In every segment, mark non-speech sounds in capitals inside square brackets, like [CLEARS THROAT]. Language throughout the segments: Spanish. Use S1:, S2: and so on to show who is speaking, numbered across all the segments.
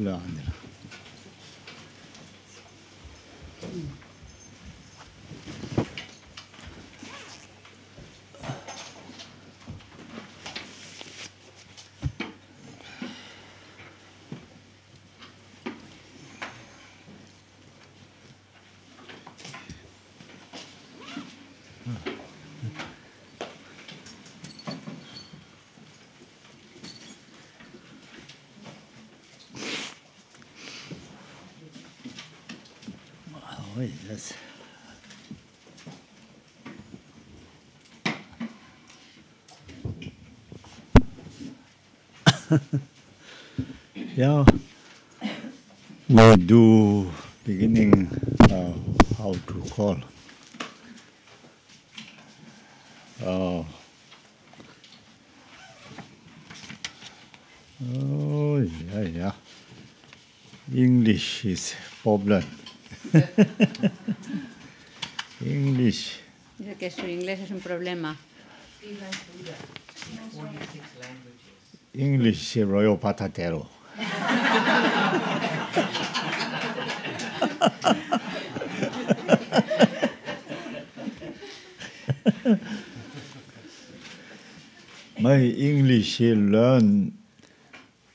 S1: No. Oh, yes. [LAUGHS] yeah. We do beginning uh, how to call. Uh, oh yeah yeah. English is problem. English.
S2: Dice que su inglés es un problema.
S1: English Royal Patatero. My English learn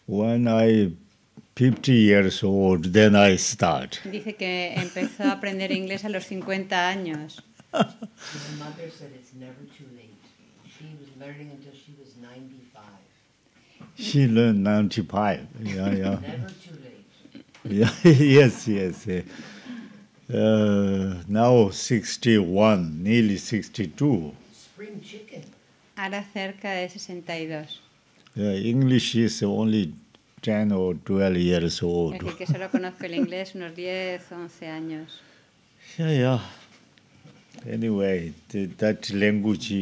S1: when I 50 years old, then I start.
S2: Dice que empezó a aprender inglés a los 50 años.
S1: She learned 95. Yeah, yeah. Never too late. Yeah, [LAUGHS] yes, yes. Uh, now 61, nearly 62.
S2: Spring chicken. Ahora cerca de 62.
S1: Yeah, English is only 10 or 12 years old. Así
S2: que solo conozco el inglés unos 10, 11 años.
S1: Yeah, yeah. Anyway, the Dutch language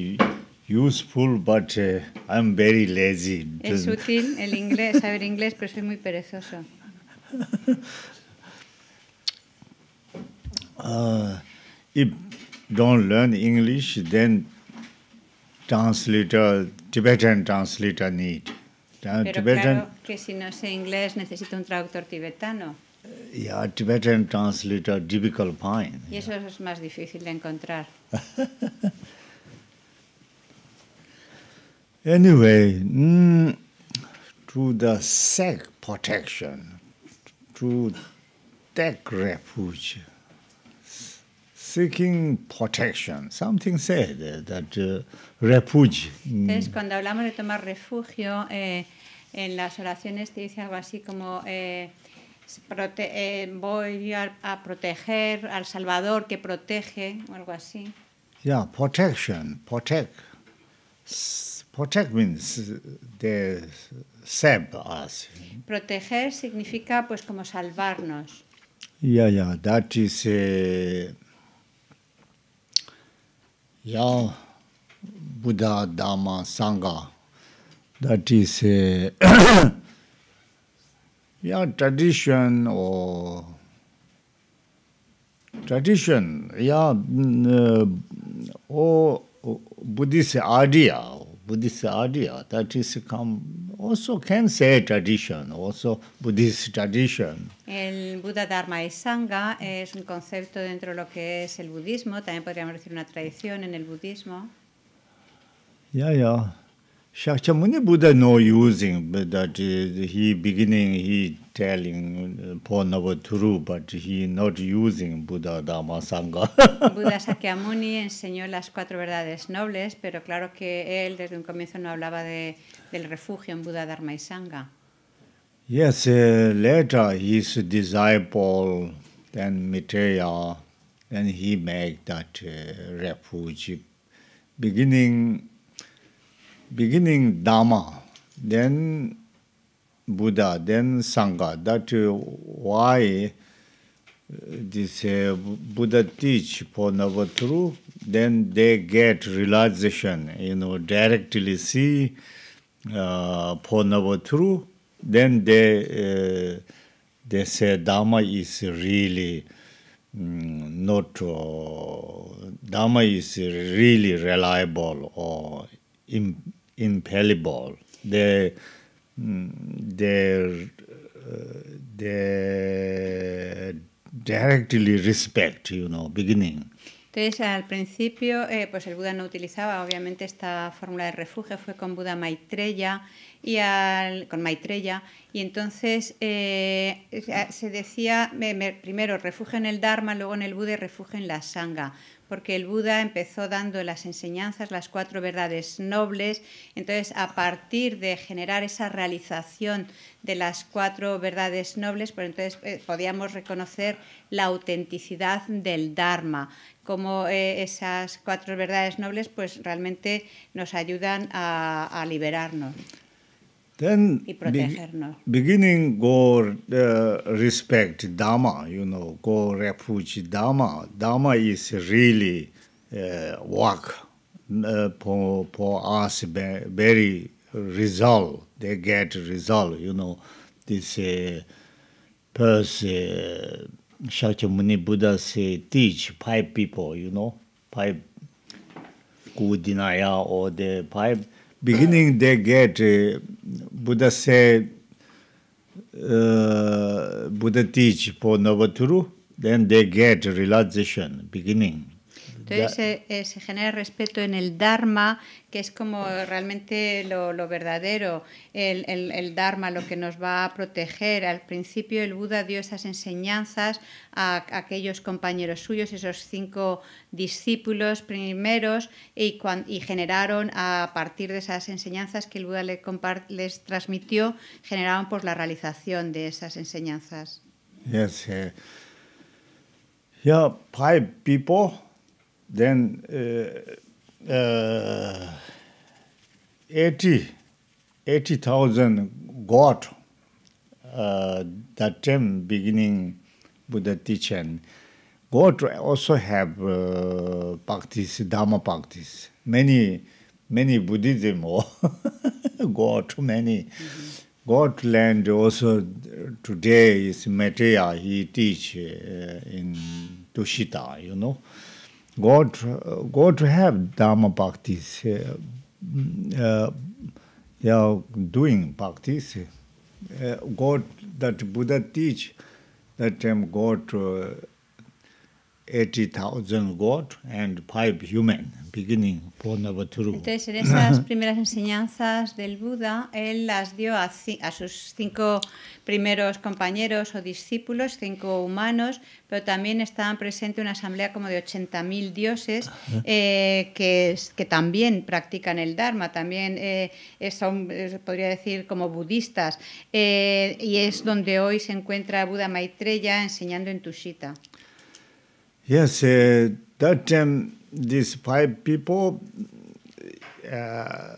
S1: useful, but uh, I'm very lazy. Es
S2: útil el inglés, saber inglés, pero soy muy perezoso. [LAUGHS]
S1: Uh, if don't learn English, then translator, Tibetan translator need. Pero claro
S2: que si no sé inglés necesito un traductor tibetano.
S1: Yeah, Tibetan translator difficult find.
S2: Y eso es más difícil de encontrar. [LAUGHS]
S1: anyway, mm, through the sec protection, through that refuge seeking protection. Something said eh, that uh, refuge. Entonces,
S2: mm. cuando hablamos de tomar refugio, eh, en las oraciones te dice algo así como eh, voy a, proteger al Salvador que protege o algo así.
S1: Yeah, protection, protect. Protect means they save us.
S2: Proteger significa pues como salvarnos.
S1: Yeah, yeah, that is. yao buddha dhamma sangha that is a yeah tradition or tradition yeah uh, or buddhist idea Buddhist that
S2: El Buddha Dharma y Sangha es un concepto dentro de lo que es el budismo, también podríamos decir una tradición en el budismo.
S1: Shakyamuni Buddha no using, but that uh, he beginning he telling uh, Purnava Turu, but he not using Buddha Dhamma Sangha. [LAUGHS]
S2: Buddha Shakyamuni enseñó las cuatro verdades nobles, pero claro que él desde un comienzo no hablaba de, del refugio en Buddha Dharma y Sangha.
S1: Yes, uh, later his disciple then Maitreya, then he make that uh, refuge. Beginning beginning dharma then buddha then sangha that why uh, this uh, buddha teach for navatru then they get realization you know directly see uh, for navatru then they uh, they say dharma is really um, not uh, dharma is really reliable or Mm, eh, directly respect, you Entonces,
S2: al principio, eh, pues el Buda no utilizaba, obviamente, esta fórmula de refugio, fue con Buda Maitreya y con Maitreya, y entonces eh, se decía primero refugio en el Dharma, luego en el Buda y refugio en la Sangha porque el Buda empezó dando las enseñanzas, las cuatro verdades nobles. Entonces, a partir de generar esa realización de las cuatro verdades nobles, pues entonces eh, podíamos reconocer la autenticidad del Dharma, como eh, esas cuatro verdades nobles pues realmente nos ayudan a liberarnos.
S1: Then y protegernos. Be beginning go uh, respect Dharma, you know, go refuge Dharma. Dharma is really uh, work uh, for, for us very resolve. They get resolve, you know, this uh, person, uh, Shakyamuni Buddha say, teach five people, you know, five Kudinaya or the five beginning they get uh, buddha say uh buddha teach po novaturu then they get realization beginning Entonces
S2: eh, eh, se genera respeto en el Dharma, que es como realmente lo, verdadero, el, Dharma, lo que nos va a proteger. Al principio el Buda dio esas enseñanzas a, aquellos compañeros suyos, esos cinco discípulos primeros, y, y, generaron a partir de esas enseñanzas que el Buda les, transmitió, generaron pues, la realización de esas enseñanzas.
S1: Yes, eh. five then uh, uh 80 80000 got uh that time beginning buddha teaching got also have uh, practice dharma practice many many buddhism or [LAUGHS] got many mm -hmm. got land also today is metaya he teach uh, in toshita you know god go to have dharma bhakti uh, uh you doing bhakti uh, god that buddha teach that God, um, go 80000 god and five human Entonces,
S2: en esas [COUGHS] primeras enseñanzas del Buda, él las dio a, a, sus cinco primeros compañeros o discípulos, cinco humanos, pero también estaban presente una asamblea como de 80.000 dioses eh, que, que también practican el Dharma, también eh, son, eh, podría decir, como budistas. y es donde hoy se encuentra Buda Maitreya enseñando en Tushita.
S1: Yes, that um, these five people uh, uh,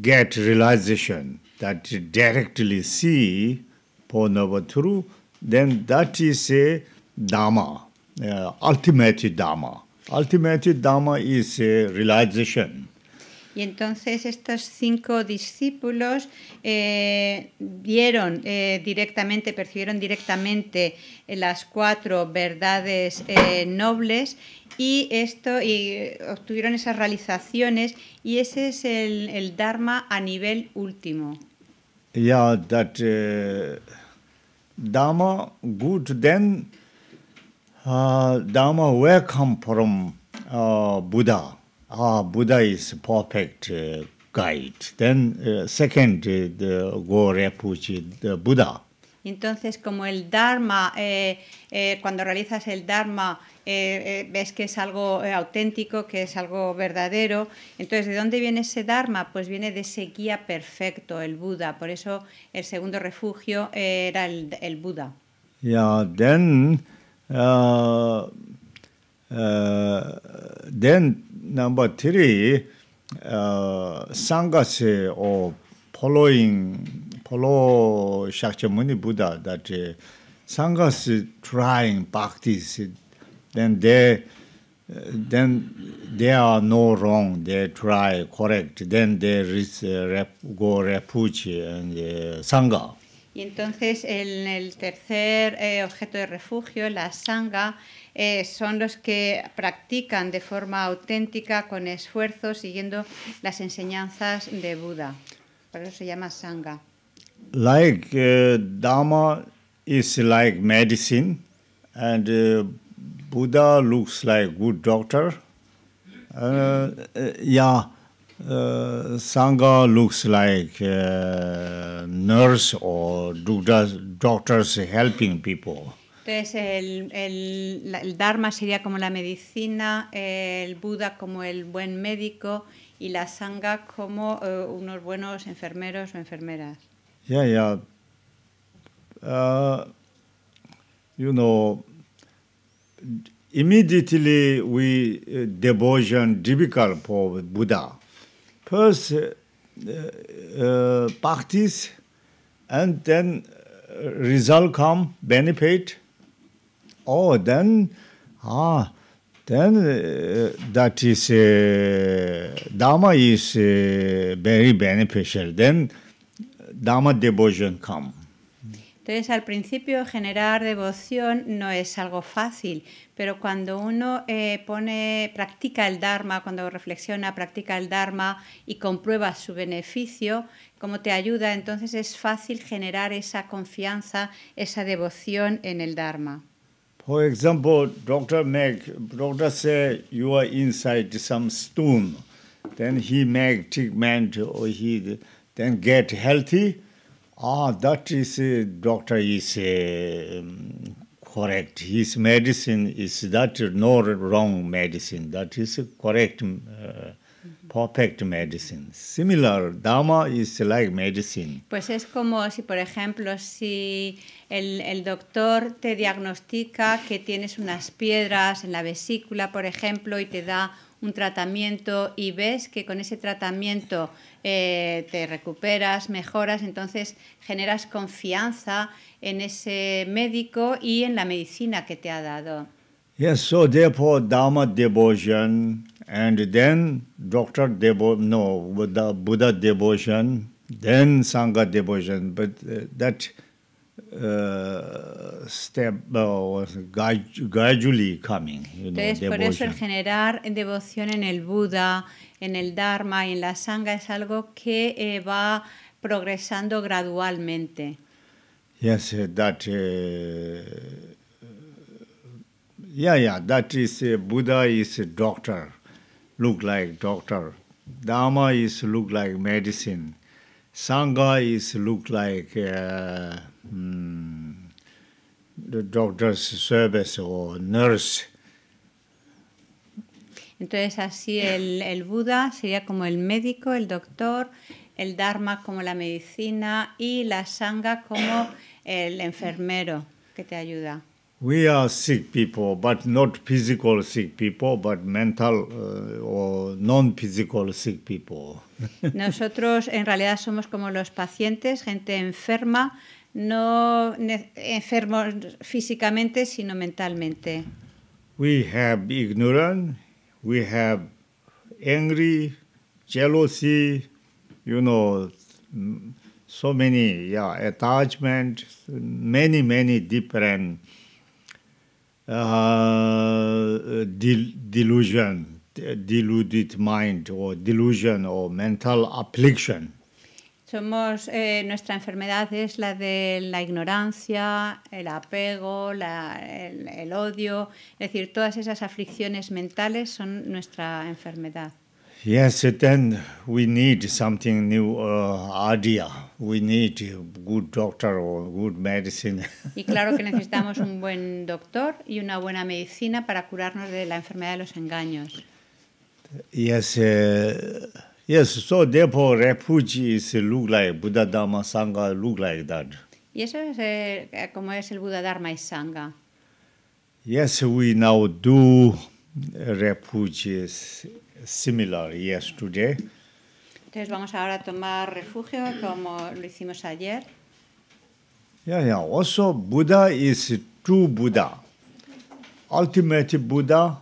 S1: get realization that directly see for Truth, then that is a Dharma, uh, ultimate Dharma. Ultimate Dharma is a realization.
S2: Y entonces estos cinco discípulos eh, vieron eh, directamente, percibieron directamente las cuatro verdades eh, nobles y esto y obtuvieron esas realizaciones y ese es el, el Dharma a nivel último.
S1: Yeah, that uh, Dharma good then uh, Dharma welcome come from uh, Buddha. Ah, Buddha is perfect uh, guide. Then uh, second, uh, the the Buddha
S2: entonces como el Dharma, eh, eh, cuando realizas el Dharma, eh, ves que es algo auténtico, que es algo verdadero. Entonces, ¿de dónde viene ese Dharma? Pues viene de ese guía perfecto, el Buda. Por eso el segundo refugio era el, Buda.
S1: Yeah, then, uh, uh, then number three, uh, sangase or following polo shakchamuni Buddha that uh, sanghas is trying bhaktis, then they uh, then they are no wrong. They try correct. Then they reach, uh, rep, go refuge and uh, sangha.
S2: Y entonces en el tercer eh, objeto de refugio, la sangha, eh, son los que practican de forma auténtica, con esfuerzo, siguiendo las enseñanzas de Buddha. Por eso se llama sangha
S1: like uh, Dharma is like medicine, and uh, Buddha looks like good doctor. Uh, uh yeah, Sangha looks like nurse or doctors, doctors helping people.
S2: Entonces, el, el, el, Dharma sería como la medicina, el Buda como el buen médico y la Sangha como eh, unos buenos enfermeros o enfermeras.
S1: Yeah, yeah. Uh, you know, immediately we uh, devotion difficult for Buddha. First, uh, uh practice, and then uh, result come benefit. Oh, then ah, then uh, that is Dharma is very beneficial. Then Dharma devotion come.
S2: Entonces, al principio generar devoción no es algo fácil, pero cuando uno eh, practica el Dharma, cuando reflexiona, practica el Dharma y comprueba su beneficio, cómo te ayuda, entonces es fácil generar esa confianza, esa devoción en el Dharma.
S1: For example, Dr. Meg, Dr. say you are inside some stone, then he make treatment or he then get healthy. Ah, that is uh, doctor is uh, um, correct. His medicine is that no wrong medicine. That is correct, uh, perfect medicine. Similar, Dharma is like medicine.
S2: Pues es como si, por ejemplo, si el, el doctor te diagnostica que tienes unas piedras en la vesícula, por ejemplo, y te da un tratamiento y ves que con ese tratamiento eh, te recuperas, mejoras, entonces generas confianza en ese médico y en la medicina que te ha dado.
S1: Yes, so therefore Dharma devotion and then Dr. Devo no, the Buddha devotion, then Sangha devotion, but uh, that Uh, oh, gradually coming. You know, Entonces, devotion. por eso el
S2: generar devoción en el Buda, en el Dharma y en la Sangha es algo que eh, va progresando gradualmente.
S1: Yes, eh, that. Uh, yeah, yeah, that is uh, Buddha is a doctor, look like doctor. Dharma is look like medicine. Sangha is look like. Uh, the mm. doctor's or nurse.
S2: Entonces así el, Buda sería como el médico, el doctor, el Dharma como la medicina y la Sangha como el enfermero que te ayuda.
S1: We are sick people, but not physical sick people, but mental uh, or non-physical sick people.
S2: [LAUGHS] Nosotros en realidad somos como los pacientes, gente enferma, no enfermos físicamente, sino mentalmente.
S1: We have ignorance, we have angry, jealousy, you know, so many, yeah, attachment, many, many different uh, delusion, deluded mind or delusion or mental affliction.
S2: Somos, eh, nuestra enfermedad es la de la ignorancia, el apego, la, el, odio, es decir, todas esas aflicciones mentales son nuestra enfermedad.
S1: Yes, then we need something new uh, idea. We need a good doctor or good medicine.
S2: Y claro que [LAUGHS] necesitamos un buen doctor y una buena medicina para curarnos de la enfermedad de los engaños.
S1: Yes. Uh, Yes, so therefore refugees look like Buddha Dharma Sangha look like that.
S2: Y eso es eh, como es el Buddha Dharma y Sangha.
S1: Yes, we now do eh, refugees similar yes today.
S2: Entonces vamos ahora a tomar refugio como lo hicimos ayer.
S1: Yeah, yeah. Also, Buddha is true Buddha, ultimate Buddha,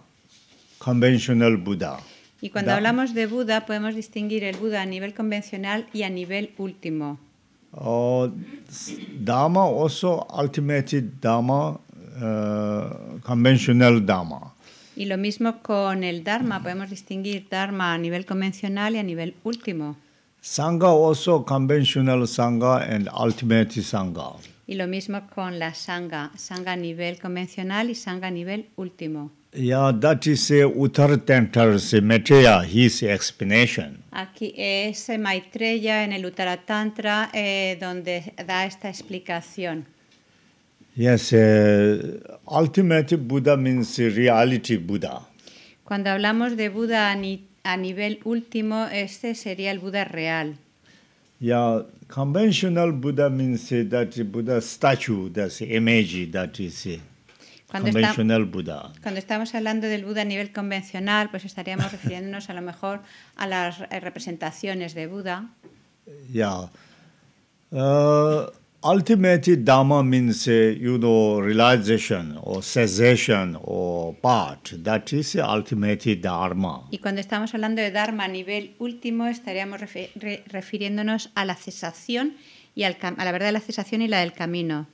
S1: conventional Buddha.
S2: Y cuando hablamos de Buda podemos distinguir el Buda a nivel convencional y a nivel último.
S1: Oh, Dharma also ultimate Dharma, eh, conventional Dharma.
S2: Y lo mismo con el Dharma, podemos distinguir Dharma a nivel convencional y a nivel último.
S1: Sangha also conventional Sangha and ultimate Sangha.
S2: Y lo mismo con la Sangha, Sangha a nivel convencional y Sangha a nivel último.
S1: Yeah, that is a Uttaratantra Maitreya, his explanation.
S2: Aquí es eh, Maitreya en el Uttaratantra eh, donde da esta explicación.
S1: Yes, uh, ultimate Buddha means reality Buddha.
S2: Cuando hablamos de Buda a, nivel último, este sería el Buda real.
S1: Yeah, conventional Buddha means eh, that Buddha statue, that image, that is.
S2: Cuando, estamos hablando del Buda a nivel convencional, pues estaríamos refiriéndonos a lo mejor a las eh, representaciones de Buda.
S1: Eh, uh, Dharma means, eh, you know, realization or cessation or part. That is ultimate Dharma.
S2: Y cuando estamos hablando de Dharma a nivel último, estaríamos refiriéndonos a la cesación y a la verdad de la cesación y la del camino.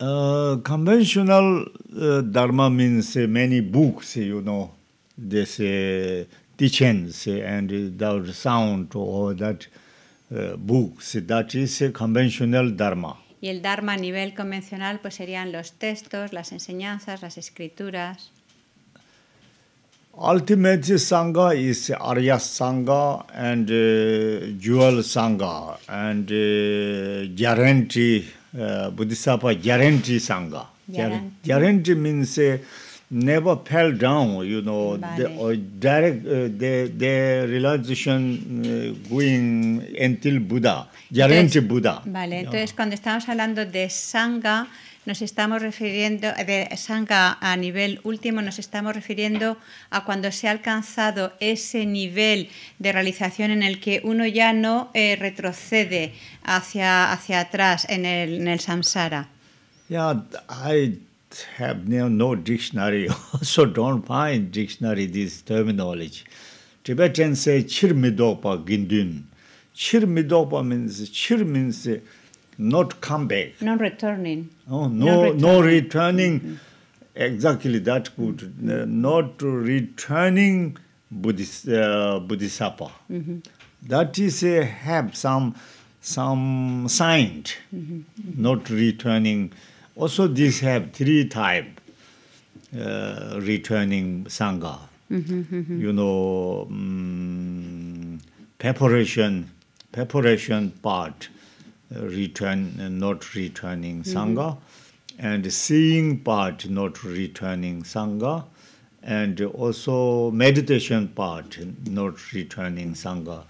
S1: Uh, conventional uh, Dharma means uh, many books, you know, this uh, teachings uh, and the sound or that books. That is a conventional Dharma.
S2: Y el Dharma a nivel convencional pues serían los textos, las enseñanzas, las escrituras.
S1: Ultimate Sangha is Arya Sangha and Jewel Sangha and guarantee uh, Yarenti Sangha. Yarenti means never fell down, you know, the, or direct, the, the realization going until Buddha, Gyaranti Buddha. Vale, entonces
S2: cuando estamos hablando de Sangha, nos estamos refiriendo, de sangha a nivel último, nos estamos refiriendo a cuando se ha alcanzado ese nivel de realización en el que uno ya no eh, retrocede hacia, hacia atrás en el, en el samsara.
S1: Yeah, I have no dictionary, [LAUGHS] so don't find dictionary this terminology. Tibetans say chirmidopa gindun. Chirmidopa means, chir means not come back.
S2: Oh, mm-hmm. uh, not returning.
S1: Oh, no, returning. no returning. Mm -hmm. Exactly, that good. not returning Buddhist, uh, Bodhisattva. Mm -hmm. That is uh, have some some sign, mm -hmm. not returning. Also, this have three type uh, returning sangha. Mm-hmm, mm-hmm. You know, um, preparation, preparation part. return, uh, not returning mm-hmm. sangha, mm-hmm. and seeing part not returning sangha, and also meditation part not returning sangha.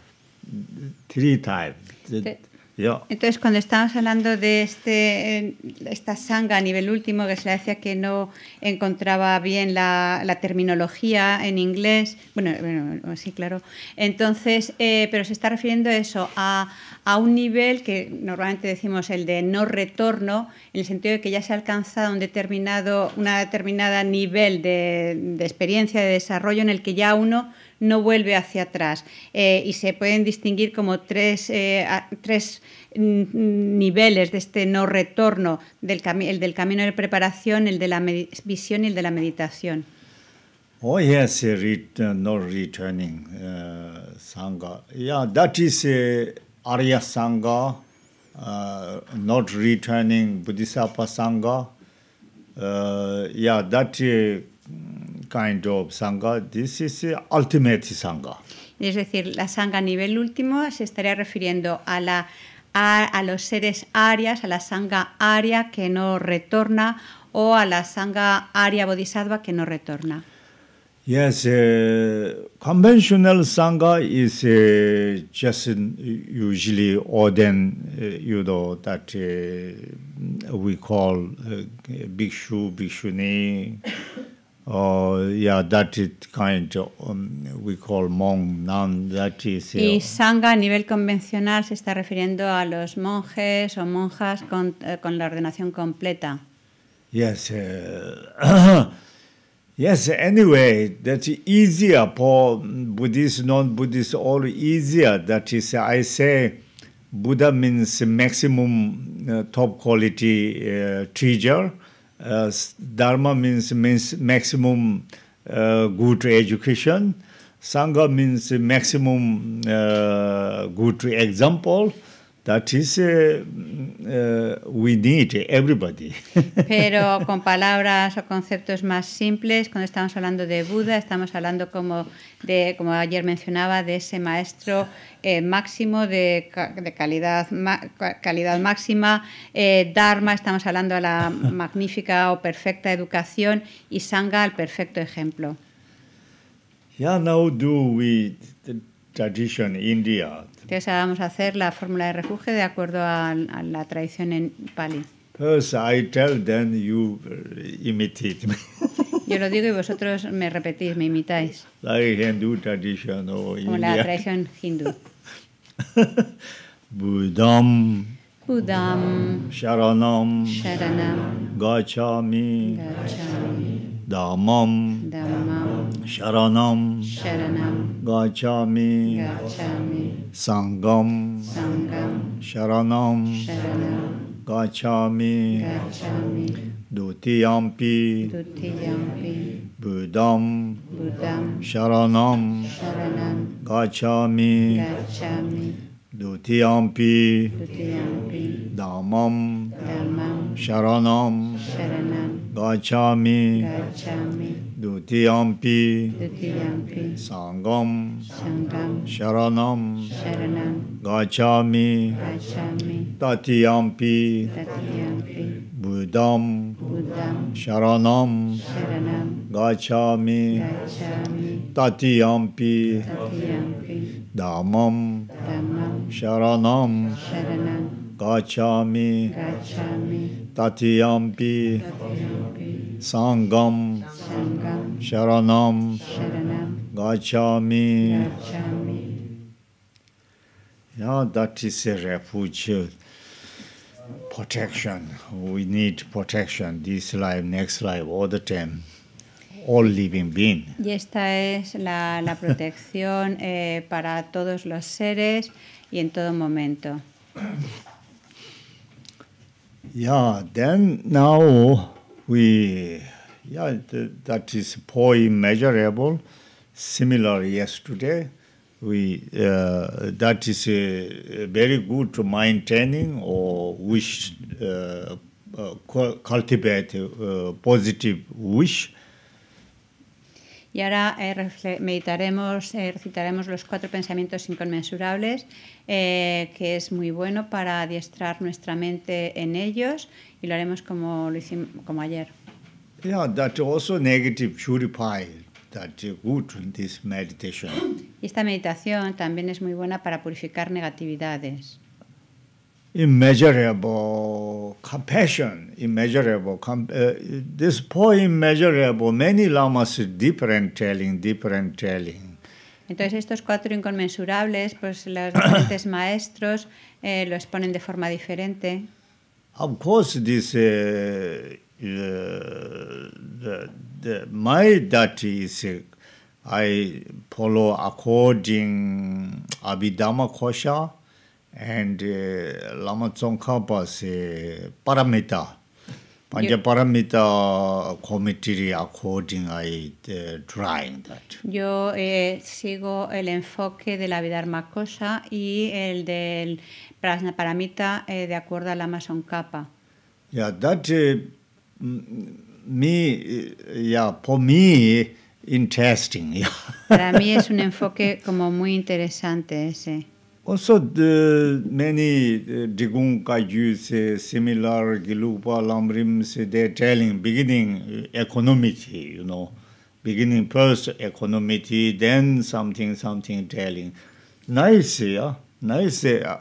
S1: Three types. The, yeah.
S2: Entonces, cuando estábamos hablando de este, eh, esta sanga a nivel último, que se le decía que no encontraba bien la, la terminología en inglés, bueno, bueno sí, claro, entonces, eh, pero se está refiriendo a eso, a, a un nivel que normalmente decimos el de no retorno, en el sentido de que ya se ha alcanzado un determinado, una determinada nivel de, experiencia, de desarrollo, en el que ya uno no vuelve hacia atrás. Eh, y se pueden distinguir como tres, eh, tres mm, niveles de este no retorno, del el del camino de preparación, el de la visión y el de la meditación.
S1: Oh yes, no returning uh, sangha. Yeah, that is Arya Sangha, uh, Sangha. Uh, that uh, kind of Sangha, this is ultimate Sangha.
S2: Es decir, la Sangha a nivel último se estaría refiriendo a la a, a, los seres arias, a la sangha aria que no retorna o a la sangha aria bodhisattva que no retorna.
S1: Yes, uh, conventional sangha is uh, just usually ordained, uh, you know, that uh, we call uh, bhikshu, bhikshuni, or yeah, that it kind of, um, we call monk, nun, that is... y uh,
S2: sangha a nivel convencional se está refiriendo a los monjes o monjas con, eh, con la ordenación completa.
S1: Yes, [CLEARS THROAT] [COUGHS] Yes, anyway, that's easier for Buddhist, non-Buddhist, all easier. That is, I say, Buddha means maximum uh, top quality uh, teacher. Uh, Dharma means, means maximum uh, good education. Sangha means maximum uh, good example. That uh, uh, we [LAUGHS]
S2: Pero con palabras o conceptos más simples, cuando estamos hablando de Buda, estamos hablando como de, como ayer mencionaba, de ese maestro eh, máximo de, calidad, máxima, eh, Dharma, estamos hablando de la [LAUGHS] magnífica o perfecta educación y Sangha, el perfecto ejemplo.
S1: Ya now do tradition India.
S2: Entonces vamos a hacer la fórmula de refugio de acuerdo a, la tradición en Pali.
S1: First I tell, then you uh, imitate me.
S2: [LAUGHS] Yo lo digo y vosotros me repetís, me imitáis.
S1: Like Hindu tradition or Como la
S2: tradición hindú.
S1: [LAUGHS] Budam.
S2: Budam.
S1: Sharanam.
S2: Sharanam.
S1: Gachami. Gachami. Damam, Şaranam, Şaranam Gaçami, Gaçami Sangam, Şaranam, Şaranam Gaçami, Gaçami Dutiyampi, Budam, Şaranam, Şaranam Gaçami, Gaçami Dutiyampi, Dutiyampi Damam, şaranam, Sharanam. Sharanam. Gacchami. Gacchami. Dutiyampi. Sangam. Sangam. Sharanam. Tatiyampi. Budam. şaranam, Sharanam. Tatiyampi. damam, şaranam. Gachami Gachami Tatiyampi, Sangam, Sangam Sharanam, Sharanam Gacchami. Gacchami. that is a refuge, uh, protection. We need protection this life, next life, all the time. All living being.
S2: Y esta es la, la protección eh, para todos los seres y en todo momento.
S1: yeah then now we yeah th that is poi measurable similar yesterday we uh, that is a uh, very good to maintaining or wish uh, uh, cultivate uh, positive wish uh,
S2: Y ahora eh, meditaremos, eh, recitaremos los cuatro pensamientos inconmensurables, eh, que es muy bueno para adiestrar nuestra mente en ellos y lo haremos como, lo hicimos, como ayer. Y esta meditación también es muy buena para purificar negatividades.
S1: immeasurable compassion, immeasurable. Com uh, this poor immeasurable, many lamas different telling, different telling.
S2: Entonces estos cuatro inconmensurables, pues los [COUGHS] diferentes maestros eh, lo exponen de forma diferente.
S1: Of course, this uh, uh, the, the, my dati is uh, I follow according Abhidhamma Kosha. and uh, lama tsongkha se paramita panja paramita committee according I uh, drawing that
S2: yo eh, sigo el enfoque de la armacosa y el del Prasna paramita eh, de acuerdo a la tsongkhapa
S1: yeah that uh, me uh, yeah for me interesting
S2: [LAUGHS] para mí es un enfoque como muy interesante ese
S1: also the many uh, digun ka se similar gilupa lamrim se they telling beginning uh, economic you know beginning first economic then something something telling nice yeah Now,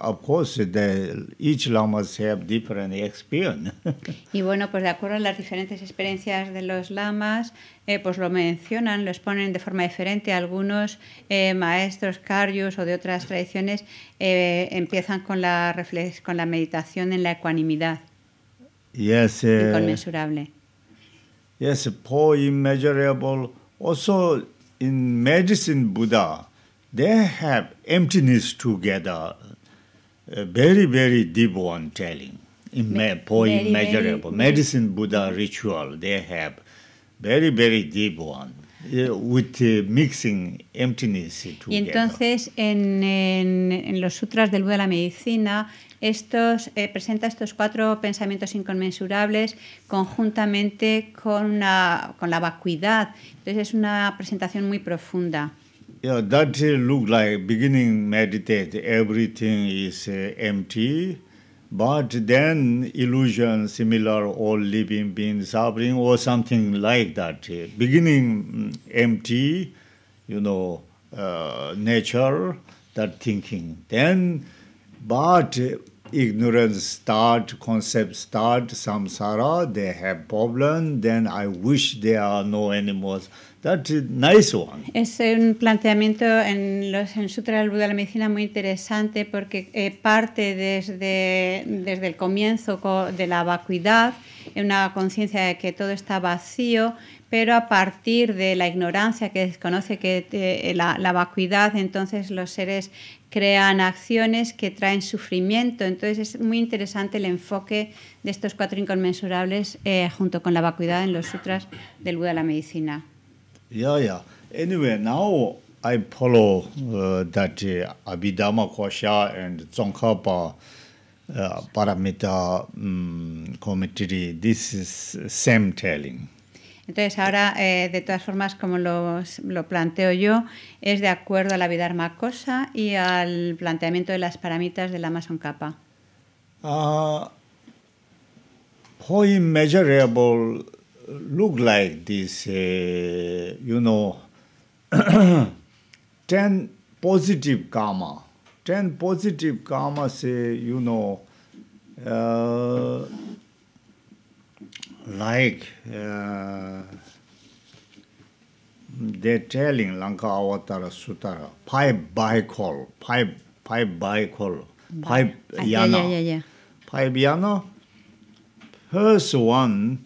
S1: of course, that each lamas have different experience.
S2: [LAUGHS] y bueno, pues de acuerdo a las diferentes experiencias de los lamas, eh, pues lo mencionan, lo exponen de forma diferente. Algunos eh, maestros karyus o de otras tradiciones eh, empiezan con la, meditación en la ecuanimidad.
S1: Yes. inconmensurable. Yes, poor, immeasurable. Also in medicine, Buddha they have emptiness together, a very, very deep one telling, in very, measurable Very, Medicine Buddha ritual, they have very, very deep one. Uh, with uh, mixing emptiness together. Y entonces
S2: en, en, los sutras del Buda de la medicina estos, eh, presenta estos cuatro pensamientos inconmensurables conjuntamente con, una, con la vacuidad. Entonces es una presentación muy profunda.
S1: yeah that look like beginning meditate everything is uh, empty but then illusion similar all living being suffering or something like that beginning mm, empty you know uh, nature that thinking then but ignorance start, concept start, samsara, they have problem, then I wish there are no animals. That's nice one.
S2: Es un planteamiento en los en Sutra del Buda de la Medicina muy interesante porque eh, parte desde, desde el comienzo de la vacuidad, una conciencia de que todo está vacío, pero a partir de la ignorancia que desconoce que eh, la, la, vacuidad, entonces los seres crean acciones que traen sufrimiento. Entonces es muy interesante el enfoque de estos cuatro inconmensurables eh, junto con la vacuidad en los sutras del Buda de la medicina.
S1: Yeah, yeah. Anyway, now I follow uh, that uh, Abhidhamma Kosha and Tsongkhapa uh, Paramita um, mm, commentary. This same telling.
S2: Entonces ahora, eh, de todas formas, como lo planteo yo, es de acuerdo a la vida armacosa y al planteamiento de las paramitas la Amazon Kappa.
S1: Uh, ah, how immeasurable look like this, uh, you know, 10 [CLEARS THROAT] positive karma. 10 positive karma say, eh, you know, uh, like uh, they tell in Lanka Avatara Sutra, five bhikkhol, five, five bhikkhol, five yana. Yeah, yeah, yeah, Five yana. First one,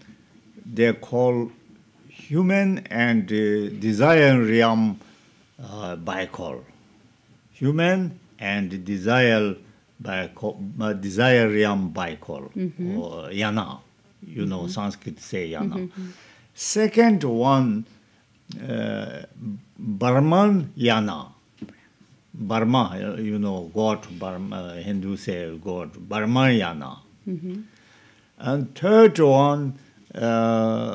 S1: they call human and uh, desire realm uh, call, Human and desire, bhikkhol, uh, desire realm bhikkhol, mm -hmm. or yana. you know mm -hmm. sanskrit say you know mm -hmm. second one uh, barman yana barma you know god barma uh, hindu say god Barman yana mm -hmm. and third one uh,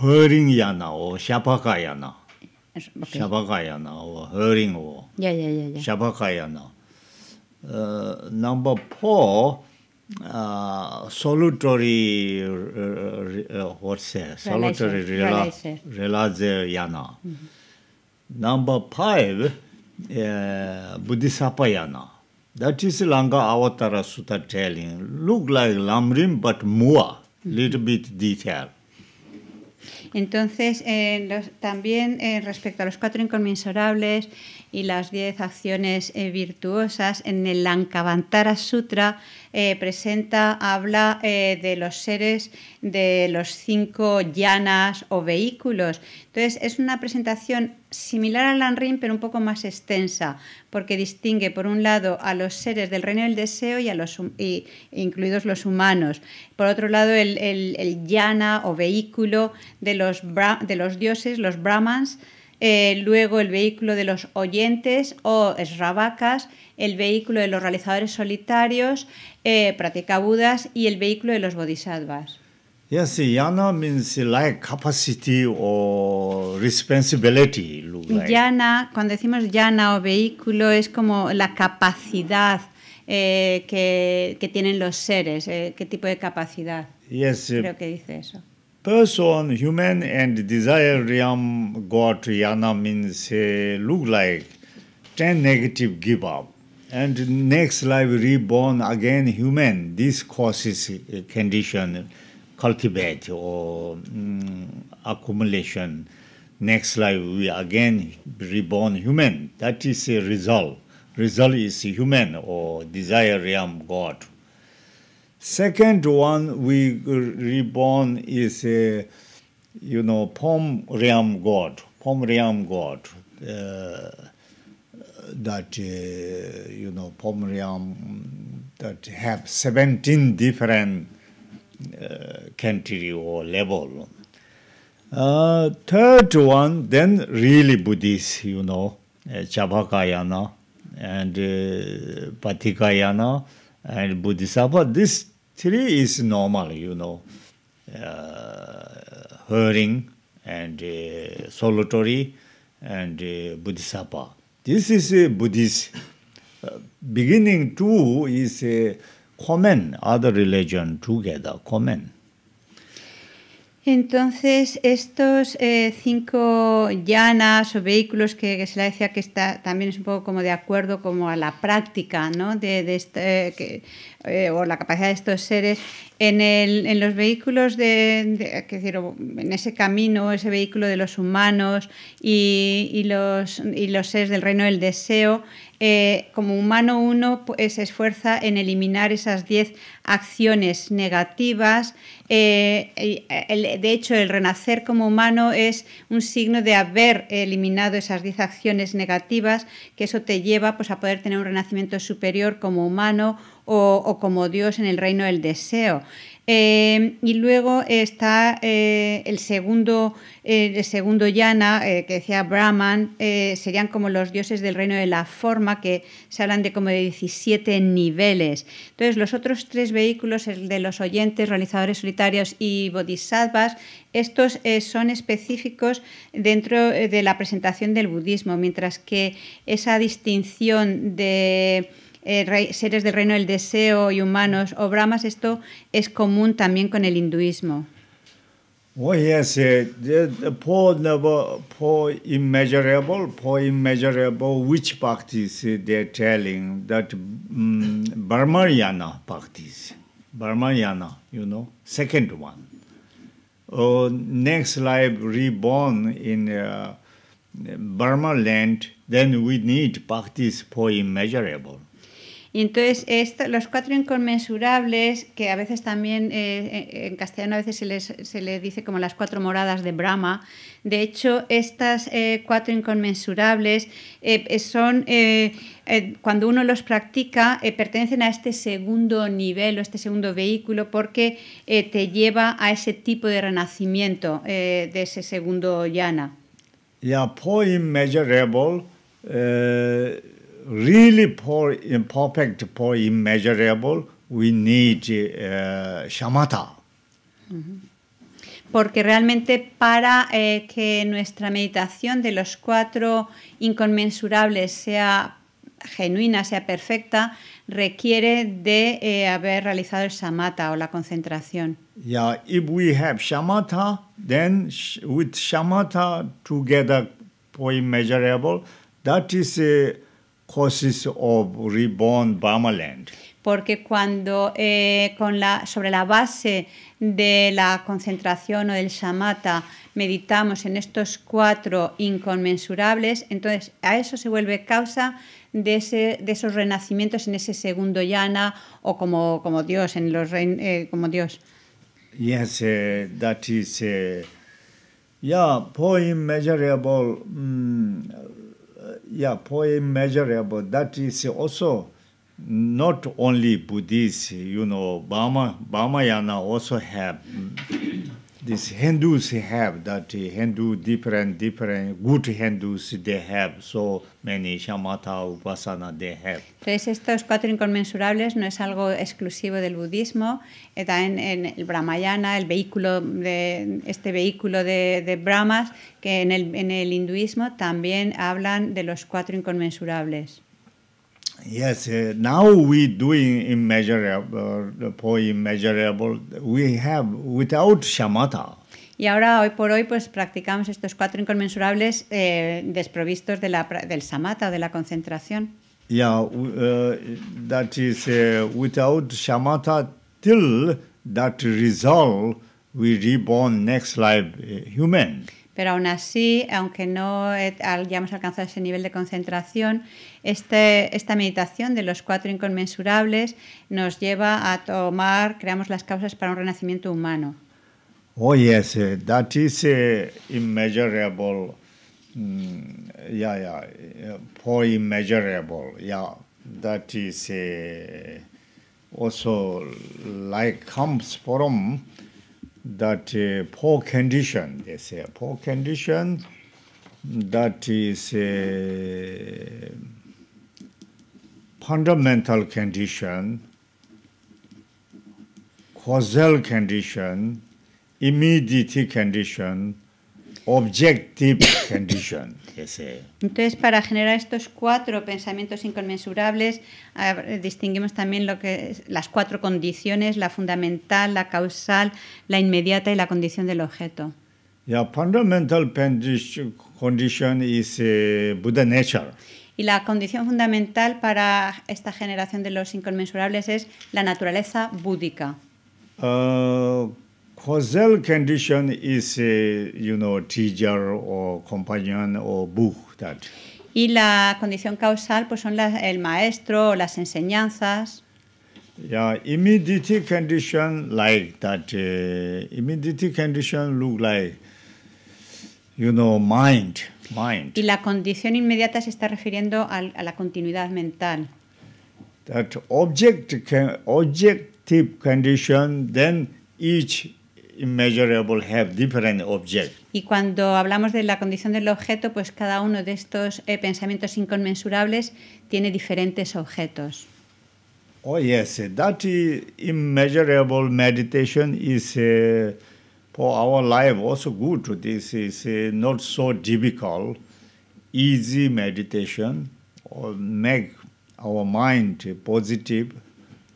S1: hering yana or shapaka yana shapaka yana or hering or yeah yeah yeah shapaka yana uh, number four, Uh, solutory uh, uh, what's that? Solitary Mm Number five, uh, Buddhisapayana. That is Langa Avatara Sutta telling. Look like Lamrim, but more, mhm. little bit detail.
S2: Entonces, eh, también eh, respecto a los cuatro inconmensurables y las diez acciones eh, virtuosas, en el Lankavantara Sutra eh, presenta, habla eh, de los seres de los cinco llanas o vehículos. Entonces, es una presentación similar a Lanrin, pero un poco más extensa, porque distingue, por un lado, a los seres del reino del deseo y a los incluidos los humanos. Por otro lado, el, llana o vehículo de los, de los dioses, los brahmans, eh, luego el vehículo de los oyentes o sravakas el vehículo de los realizadores solitarios, eh, Budas y el vehículo de los bodhisattvas.
S1: Yes, yana means like capacity or responsibility.
S2: Yana, cuando decimos yana o vehículo, es como la capacidad eh, que, que, tienen los seres, eh, qué tipo de capacidad.
S1: Yes, eh, Creo que dice eso. Person, human and desire realm got yana means uh, look like ten negative give up. and next life reborn again human. This causes condition cultivate or um, accumulation. Next life we again reborn human. That is a result. Result is human or desire realm God. Second one we reborn is a you know palm realm God, palm realm God. Uh, that uh, you know pomerium that have 17 different uh, country or level uh, third one then really buddhist you know uh, chabakayana and uh, patikayana and buddhist but this three is normal you know uh, hearing and uh, solitary and uh, this is a buddhist uh, beginning to is a common other religion together common
S2: Entonces, estos eh, cinco llanas o vehículos que, se le decía que está también es un poco como de acuerdo como a la práctica, ¿no? De, este, eh, eh, o la capacidad de estos seres en, el, en los vehículos de, en ese camino, ese vehículo de los humanos y, y los seres del reino del deseo, eh, como humano uno pues, se esfuerza en eliminar esas diez acciones negativas. Eh, eh, de hecho, el renacer como humano es un signo de haber eliminado esas diez acciones negativas, que eso te lleva pues, a poder tener un renacimiento superior como humano o como Dios en el reino del deseo. Eh, y luego está eh, el segundo, eh, el segundo Yana, que decía Brahman, serían como los dioses del reino de la forma, que se hablan de como de 17 niveles. Entonces, los otros tres vehículos, el de los oyentes, realizadores solitarios y bodhisattvas, estos son específicos dentro de la presentación del budismo, mientras que esa distinción de eh, seres del reino del deseo y humanos o brahmas, esto es común también con el hinduismo.
S1: Oh, yes, four, eh, four immeasurable, four immeasurable which bhaktis eh, they're telling that um, mm, Brahmayana bhaktis, you know, second one. Oh, next life reborn in uh, Burma land, then we need bhaktis for immeasurable.
S2: Y entonces los cuatro inconmensurables, que a veces también eh, eh, en castellano a veces se les, dice como las cuatro moradas de Brahma, de hecho estas eh, cuatro inconmensurables son, cuando uno los practica, pertenecen a este segundo nivel o este segundo vehículo porque te lleva a ese tipo de renacimiento de ese segundo yana
S1: really poor for immeasurable, we need uh, shamatha.
S2: Porque realmente para eh, que nuestra meditación de los cuatro inconmensurables sea genuina, sea perfecta, requiere de eh, haber realizado el shamatha o la concentración.
S1: Yeah, if we have shamatha, then sh with shamatha together for immeasurable, that is a uh, causes of reborn
S2: Porque cuando eh, con la, sobre la base de la concentración o del Samata meditamos en estos cuatro inconmensurables, entonces a eso se vuelve causa de, ese, de esos renacimientos en ese segundo yana o como, como Dios, en los eh, como Dios.
S1: Yes, eh, that is, yeah, poi measurable, that is also not only Buddhist, you know, Bama, Bama Yana also have these Hindus have that eh, Hindu different different good Hindus they have so many shamatha upasana they have.
S2: Entonces estos cuatro inconmensurables no es algo exclusivo del budismo, está eh, en el Brahmayana, el vehículo de este vehículo de, de Brahmas que en el, en el hinduismo también hablan de los cuatro inconmensurables.
S1: Yes, uh, now we doing immeasurable, uh, poem immeasurable, We have without shamatha.
S2: Y ahora, hoy por hoy, pues practicamos estos cuatro inconmensurables eh, desprovistos de la, del samatha, de la concentración.
S1: Yeah, uh, that is uh, without shamatha till that resolve we reborn next life uh, human.
S2: Pero aún así, aunque no hayamos eh, alcanzado ese nivel de concentración, este, esta meditación de los cuatro inconmensurables nos lleva a tomar, creamos las causas para un renacimiento humano.
S1: Oh yes, eh, that is eh, mm, immeasurable, yeah, for immeasurable, that is also like comes that uh, poor condition they say poor condition that is a uh, fundamental condition causal condition immediate condition objective condition Entonces,
S2: para generar estos cuatro pensamientos inconmensurables, distinguimos también lo que las cuatro condiciones, la fundamental, la causal, la inmediata y la condición del objeto.
S1: fundamental eh, Buddha nature.
S2: Y la condición fundamental para esta generación de los inconmensurables es la naturaleza búdica.
S1: Ah, causal condition is, uh, you know, teacher or companion or book that.
S2: Y la condición causal pues son la, el maestro o las enseñanzas.
S1: Yeah, immediate condition like that. Uh, immediate condition look like, you know, mind, mind.
S2: Y la condición inmediata se está refiriendo a la continuidad mental.
S1: That object, objective condition, then each Immeasurable have different objects.
S2: Y cuando hablamos de la condición del objeto, pues cada uno de estos eh, pensamientos inconmensurables tiene diferentes objetos.
S1: Oh yes, that immeasurable meditation is eh, for our life also good. This is eh, not so difficult, easy meditation, or make our mind positive.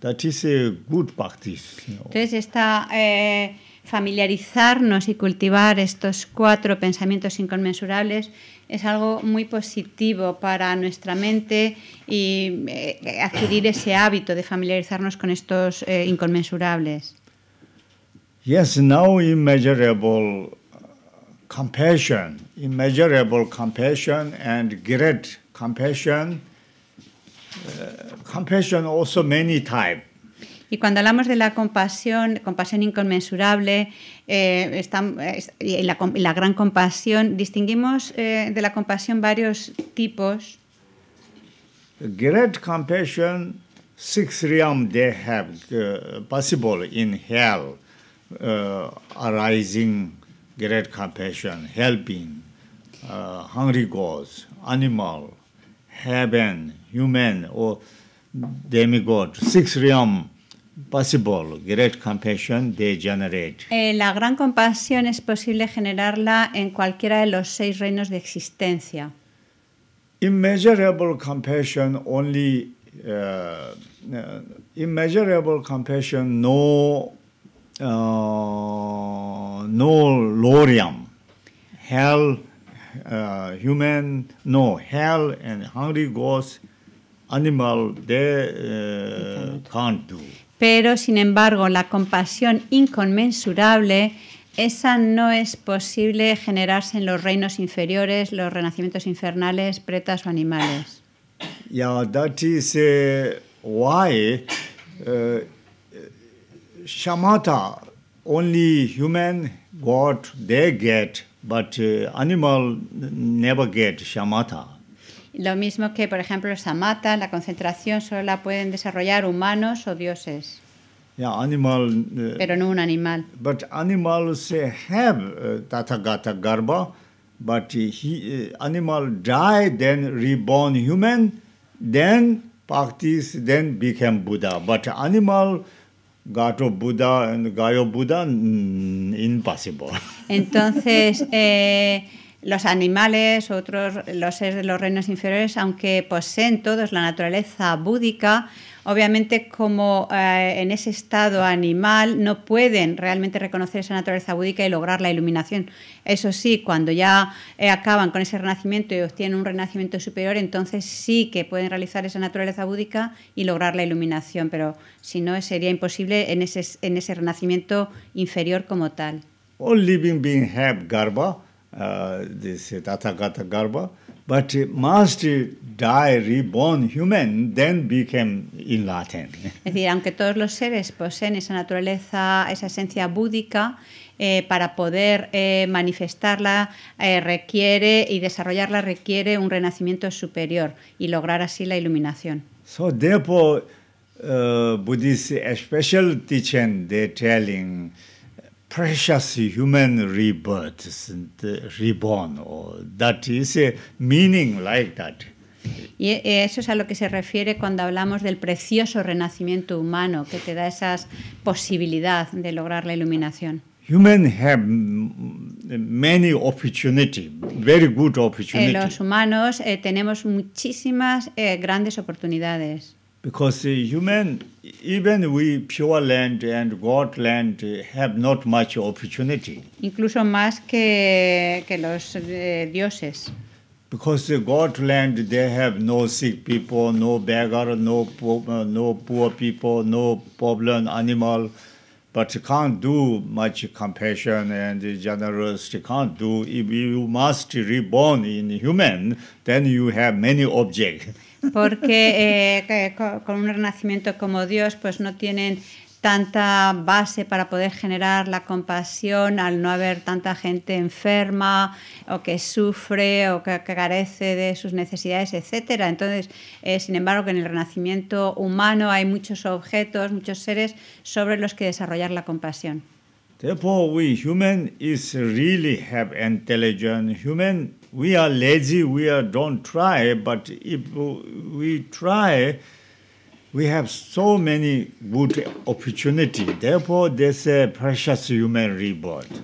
S1: That is a good practice. Entonces
S2: esta eh, familiarizarnos y cultivar estos cuatro pensamientos inconmensurables es algo muy positivo para nuestra mente y eh, adquirir ese hábito de familiarizarnos con estos eh, inconmensurables.
S1: Yes, no immeasurable uh, compassion, immeasurable compassion and great compassion. Uh, compassion also many types.
S2: Y cuando hablamos de la compasión, compasión inconmensurable eh, la, gran compasión, distinguimos eh, de la compasión varios tipos.
S1: Great compassion, six realms they have uh, possible in hell, uh, arising great compassion, helping, uh, hungry gods, animal, heaven, human or demigod, six realms possible great compassion they generate.
S2: Eh, la gran compasión es posible generarla en cualquiera de los seis reinos de existencia.
S1: Immeasurable compassion only uh, immeasurable compassion no uh, no lorium hell human no hell and hungry ghosts animal they can't do.
S2: Pero, sin embargo, la compasión inconmensurable, esa no es posible generarse en los reinos inferiores, los renacimientos infernales, pretas o animales.
S1: Yeah, that is why eh, shamatha, only human got, they get, but eh, animal never get shamatha.
S2: Lo mismo que, por ejemplo, samata, la concentración solo la pueden desarrollar humanos o dioses.
S1: Yeah, animal, eh, pero no un animal. But animals have uh, eh, tathagata garba, but he, eh, animal die, then reborn human, then practice, then become Buddha. But animal Gato Buddha and Gayo Buddha, impossible. [LAUGHS]
S2: Entonces, los animales, otros, los seres de los reinos inferiores, aunque poseen todos la naturaleza búdica, obviamente como eh, en ese estado animal no pueden realmente reconocer esa naturaleza búdica y lograr la iluminación. Eso sí, cuando ya eh, acaban con ese renacimiento y obtienen un renacimiento superior, entonces sí que pueden realizar esa naturaleza búdica y lograr la iluminación, pero si no sería imposible en ese, en ese renacimiento inferior como tal.
S1: All living beings have garba uh, this Tathagata Garba. But must die reborn human then became
S2: Es decir, aunque todos los seres poseen esa naturaleza, esa esencia búdica, eh, para poder eh, manifestarla eh, requiere y desarrollarla requiere un renacimiento superior y lograr así la iluminación.
S1: So therefore, uh, especial special teaching, they're telling precious human rebirth, reborn. Or that is a meaning like that.
S2: Y eh, eso es a lo que se refiere cuando hablamos del precioso renacimiento humano que te da esa posibilidad de lograr la iluminación.
S1: have many opportunity, very good eh, opportunity. los
S2: humanos eh, tenemos muchísimas grandes oportunidades.
S1: because human, even we pure land and God land have not much opportunity.
S2: Incluso más que, que los eh, dioses.
S1: Because God land, they have no sick people, no beggar, no poor, no poor people, no problem animal but you can't do much compassion and generosity. You can't do if you must reborn in human, then you have many objects.
S2: Porque eh, con un renacimiento como Dios, pues no tienen tanta base para poder generar la compasión al no haber tanta gente enferma o que sufre o que, carece de sus necesidades, etcétera. Entonces, eh, sin embargo, que en el renacimiento humano hay muchos objetos, muchos seres sobre los que desarrollar la compasión.
S1: Therefore, we human is really have intelligent human. We are lazy. We are don't try, but if we try we have so many good opportunity. Therefore, this uh, precious human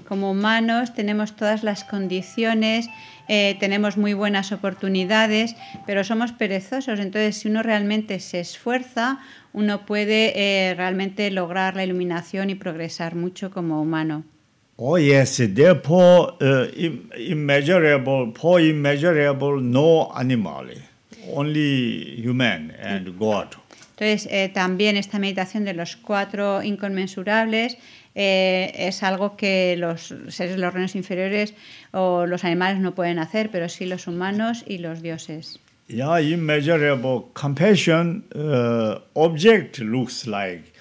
S2: Como humanos tenemos todas las condiciones, eh, tenemos muy buenas oportunidades, pero somos perezosos. Entonces, si uno realmente se esfuerza, uno puede eh, realmente lograr la iluminación y progresar mucho como humano.
S1: Oh yes, therefore, uh, immeasurable, poor immeasurable, no animal, only human and God.
S2: Entonces, eh, también esta meditación de los cuatro inconmensurables eh, es algo que los seres de los reinos inferiores o los animales no pueden hacer, pero sí los humanos y los dioses.
S1: Yeah, immeasurable compassion uh, object looks like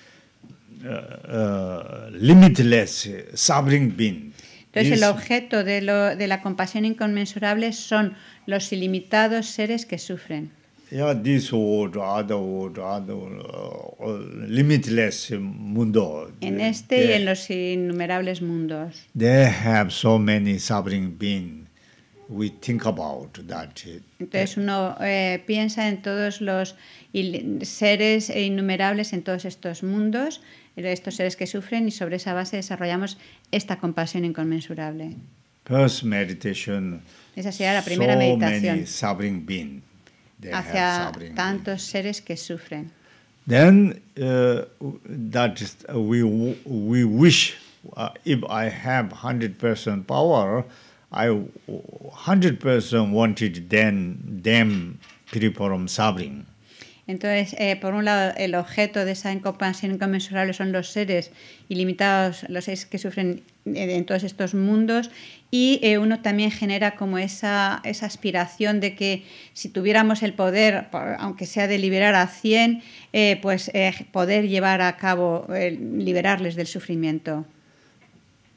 S1: uh, uh limitless suffering being. Entonces, el
S2: objeto de, lo, de la compasión inconmensurable son los ilimitados seres que sufren.
S1: Ya, this world, other world, other uh, limitless mundo. En este y en
S2: los innumerables mundos.
S1: They have so many suffering beings. We think about that.
S2: Entonces uno eh, piensa en todos los seres innumerables en todos estos mundos, estos seres que sufren y sobre esa base desarrollamos esta compasión inconmensurable.
S1: First meditation.
S2: Esa sería la primera so meditación. Many
S1: suffering beings
S2: hacia tantos seres que sufren.
S1: Then uh, that is, uh, we, we wish uh, if I have 100% power, I 100% wanted then them Tripuram sabring.
S2: Entonces, eh, por un lado, el objeto de esa incompasión inconmensurable son los seres ilimitados, los seres que sufren eh, en todos estos mundos, y eh, uno también genera como esa, esa aspiración de que si tuviéramos el poder, aunque sea de liberar a 100, eh, pues eh, poder llevar a cabo, liberarles del sufrimiento.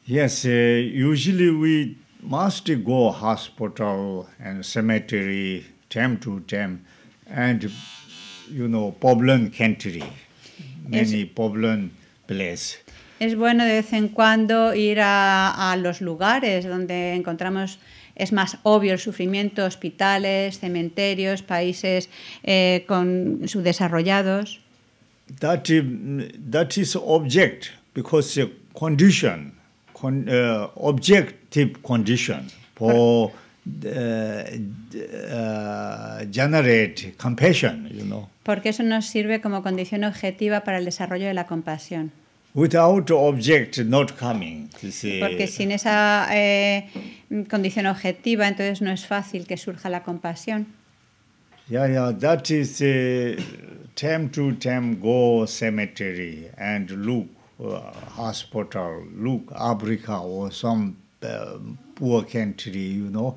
S1: Yes, usually we must go hospital and cemetery time to time and you know poblan country many es, place
S2: es bueno de vez en cuando ir a, los lugares donde encontramos es más obvio el sufrimiento, hospitales, cementerios, países eh, con subdesarrollados.
S1: That, is object because condition, uh, objective condition for uh, uh, generate compassion, you know.
S2: Porque eso nos sirve como condición objetiva para el desarrollo de la compasión.
S1: Without object not coming. Porque
S2: sin esa eh, condición objetiva, entonces no es fácil que surja la compasión.
S1: Yeah, yeah, that is uh, time to time go cemetery and look uh, hospital, look Africa or some uh, poor country, you know.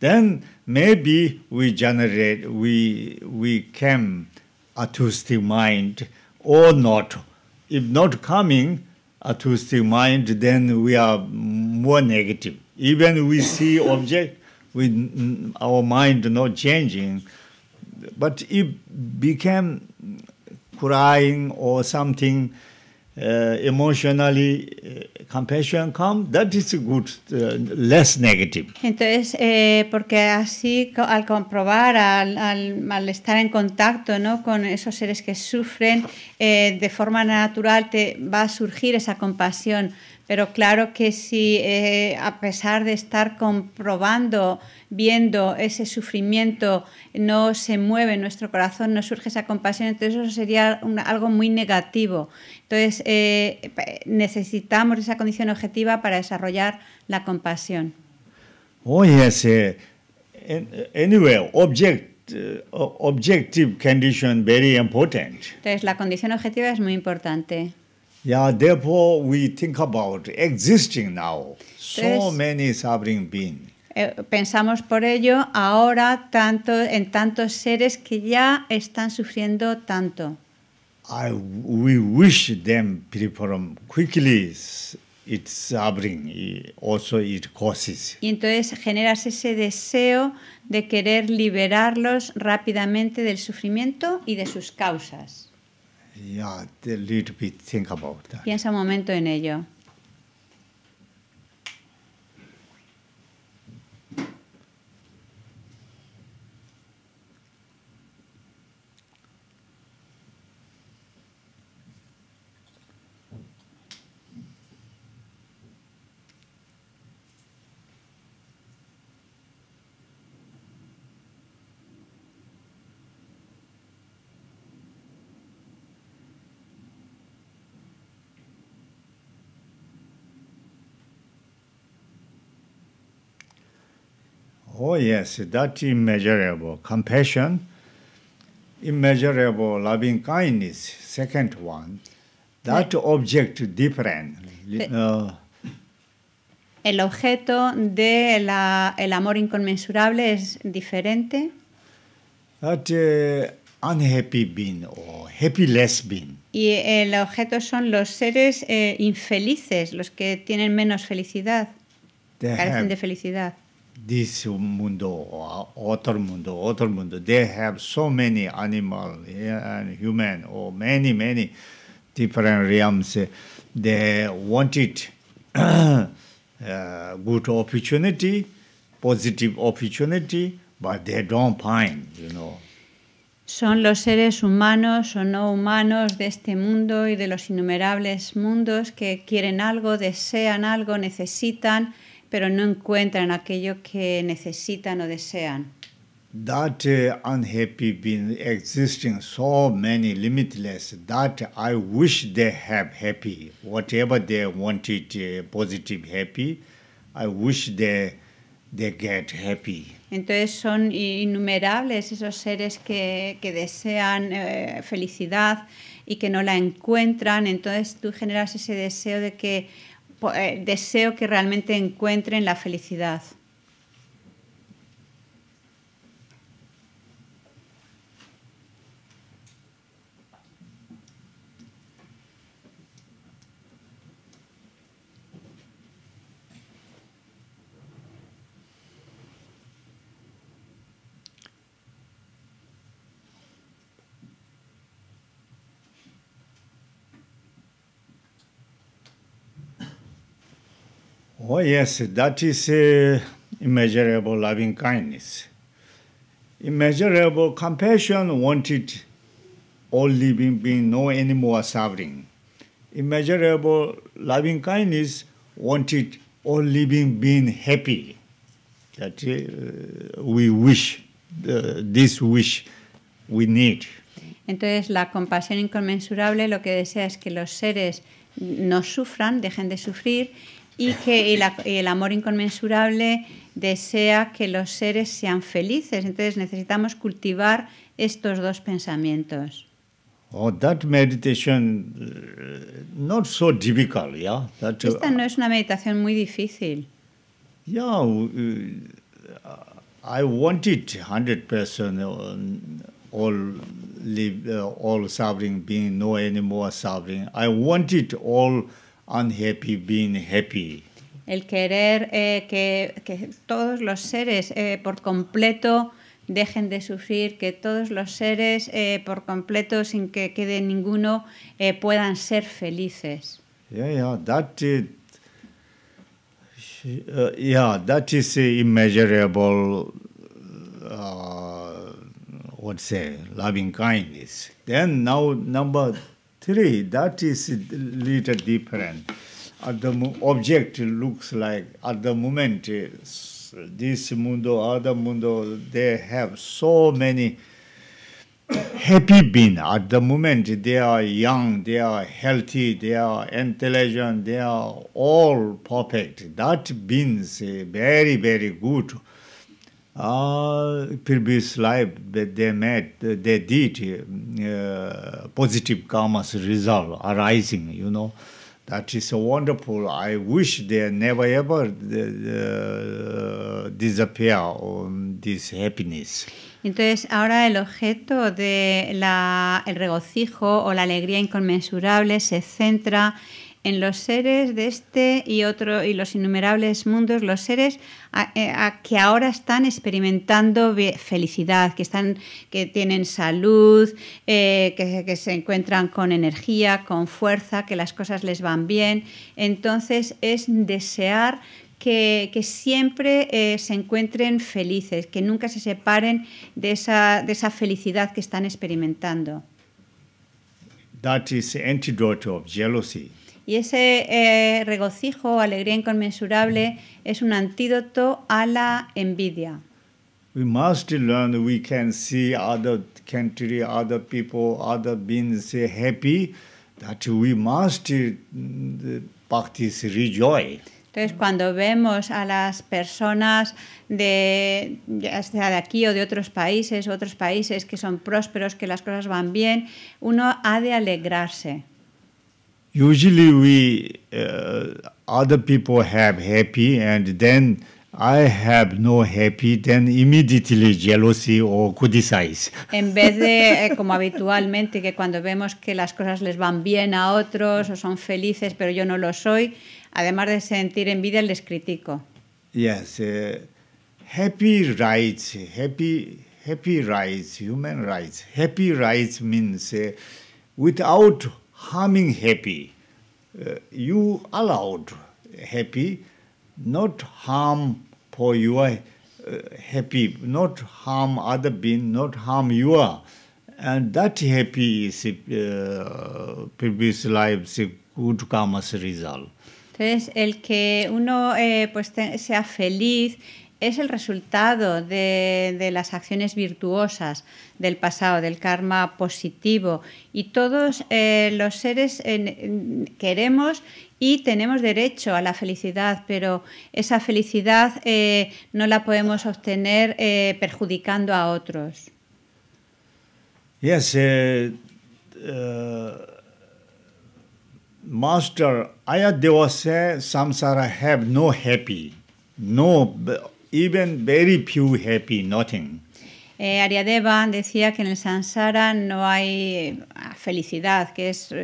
S1: Then maybe we generate, we we can a uh, Tuesday mind or not. if not coming uh, to stay mind then we are more negative even we see object with our mind not changing but if became crying or something emotionally compassion
S2: Entonces, porque así al comprobar, al, estar en contacto ¿no? con esos seres que sufren, eh, de forma natural te va a surgir esa compasión pero claro que si eh, a pesar de estar comprobando, viendo ese sufrimiento, no se mueve nuestro corazón, no surge esa compasión, entonces eso sería algo muy negativo. Entonces eh, necesitamos esa condición objetiva para desarrollar la compasión.
S1: Oh object objective condition very important.
S2: Entonces la condición objetiva es muy importante.
S1: Yeah, therefore we think about existing now. So many suffering beings.
S2: Eh, pensamos por ello ahora tanto, en tantos seres que ya están sufriendo tanto.
S1: I, we wish them perform quickly its suffering, also it causes.
S2: Y entonces generas ese deseo de querer liberarlos rápidamente del sufrimiento y de sus causas.
S1: Yeah, a little bit think about that.
S2: Piensa un momento en ello.
S1: Oh, yes, that's immeasurable. Compassion, immeasurable loving kindness, second one. That object different. Eh. Uh,
S2: el objeto del de amor inconmensurable es diferente.
S1: That uh, unhappy being or hapless being.
S2: Y el objeto son los seres eh, infelices, los que tienen menos felicidad, carecen de felicidad
S1: this mundo, otro mundo, otro mundo. They have so many animal and eh, human or many, many different realms. They wanted [CLEARS THROAT] uh, good opportunity, positive opportunity, but they don't find, you know.
S2: Son los seres humanos o no humanos de este mundo y de los innumerables mundos que quieren algo, desean algo, necesitan, pero no encuentran aquello que necesitan o desean.
S1: That uh, unhappy being existing so many limitless that I wish they have happy, whatever they wanted uh, positive happy, I wish they they get happy.
S2: Entonces son innumerables esos seres que, que desean eh, felicidad y que no la encuentran. Entonces tú generas ese deseo de que eh, deseo que realmente encuentren la felicidad.
S1: Oh, yes, that is uh, immeasurable loving kindness. Immeasurable compassion wanted all living being no anymore suffering. Immeasurable loving kindness wanted all living being happy. That uh, we wish, the, uh, this wish we need.
S2: Entonces, la compasión inconmensurable lo que desea es que los seres no sufran, dejen de sufrir y eh, que el, amor inconmensurable desea que los seres sean felices. Entonces necesitamos cultivar estos dos pensamientos.
S1: Oh, that meditation eh, not so difficult, yeah. Esta uh,
S2: no es una meditación muy difícil.
S1: Yeah, uh, I wanted 100% uh, all live, uh, all suffering being no anymore suffering. I wanted all unhappy being happy.
S2: El querer eh, que, que, todos los seres eh, por completo dejen de sufrir, que todos los seres eh, por completo, sin que quede ninguno, puedan ser felices.
S1: Yeah, yeah, that is, uh, yeah, that is immeasurable, uh, what say, loving kindness. Then now number three that is a little different at the object looks like at the moment this mundo other mundo they have so many happy been at the moment they are young they are healthy they are intelligent they are all perfect that beans very very good uh, previous life that they met, they did uh, positive karma's result arising, you know. That is so wonderful. I wish they never ever uh, disappear on this happiness.
S2: Entonces, ahora el objeto de la, el regocijo o la alegría inconmensurable se centra en en los seres de este y otro y los innumerables mundos, los seres a, eh, que ahora están experimentando felicidad, que están, que tienen salud, eh, que, se encuentran con energía, con fuerza, que las cosas les van bien. Entonces es desear que, siempre eh, se encuentren felices, que nunca se separen de esa, de esa felicidad que están experimentando.
S1: That is antidote jealousy.
S2: Y ese eh, regocijo alegría inconmensurable es un antídoto a la envidia.
S1: We must learn we can see other country, other people, other beings happy, that we must uh, practice rejoice.
S2: Entonces, cuando vemos a las personas de, sea de aquí o de otros países, otros países que son prósperos, que las cosas van bien, uno ha de alegrarse
S1: usually we uh, other people have happy and then I have no happy, then immediately jealousy or criticize.
S2: [LAUGHS] En vez de, eh, como habitualmente, que cuando vemos que las cosas les van bien a otros o son felices, pero yo no lo soy, además de sentir envidia, les critico.
S1: Yes, eh, happy rights, happy, happy rights, human rights. Happy rights means eh, without harming happy. Uh, you allowed happy, not harm for your uh, happy, not harm other being, not harm you are, And that happy is uh, previous lives good karma's result.
S2: Entonces, el que uno eh, pues sea feliz es el resultado de, las acciones virtuosas del pasado, del karma positivo. Y todos eh, los seres queremos y tenemos derecho a la felicidad, pero esa felicidad eh, no la podemos obtener eh, perjudicando a otros.
S1: Yes, Master Samsara have no happy, no even very few happy nothing.
S2: Eh, Ariadeva decía que en el samsara no hay ah, felicidad, que es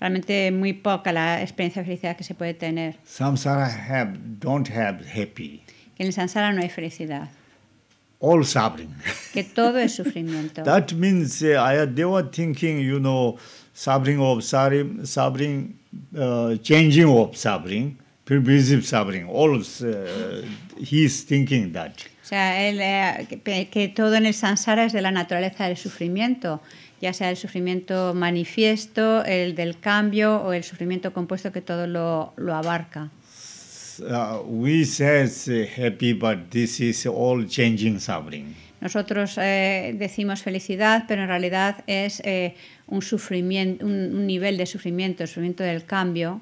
S2: realmente muy poca la experiencia de felicidad que se puede tener.
S1: Samsara have, don't have happy.
S2: Que en el sansara no hay felicidad.
S1: All suffering.
S2: Que todo es [LAUGHS] sufrimiento. That
S1: means uh, eh, Ayadeva thinking, you know, suffering of suffering, suffering uh, changing of suffering. E, thinking that. O
S2: sea, eh, que todo en el samsara es de la naturaleza del sufrimiento, ya sea el sufrimiento manifiesto, el del cambio o el sufrimiento compuesto que todo lo, abarca.
S1: Uh, we eh, happy, but this is all changing suffering.
S2: Nosotros eh, decimos felicidad, pero en realidad es un, sufrimiento, un, un nivel de sufrimiento, el sufrimiento del cambio.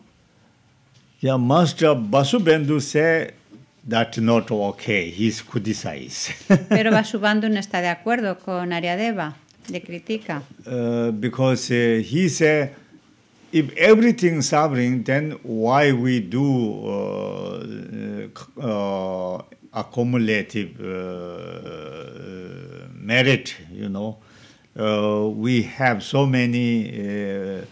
S1: Yeah, Master Vasubandhu said that's not okay. He's criticized. [LAUGHS]
S2: Pero Vasubandhu no está de acuerdo con Aryadeva. Le critica.
S1: Uh, because uh, he said, if everything suffering, then why we do uh, uh, uh accumulative uh, merit? You know, we have so many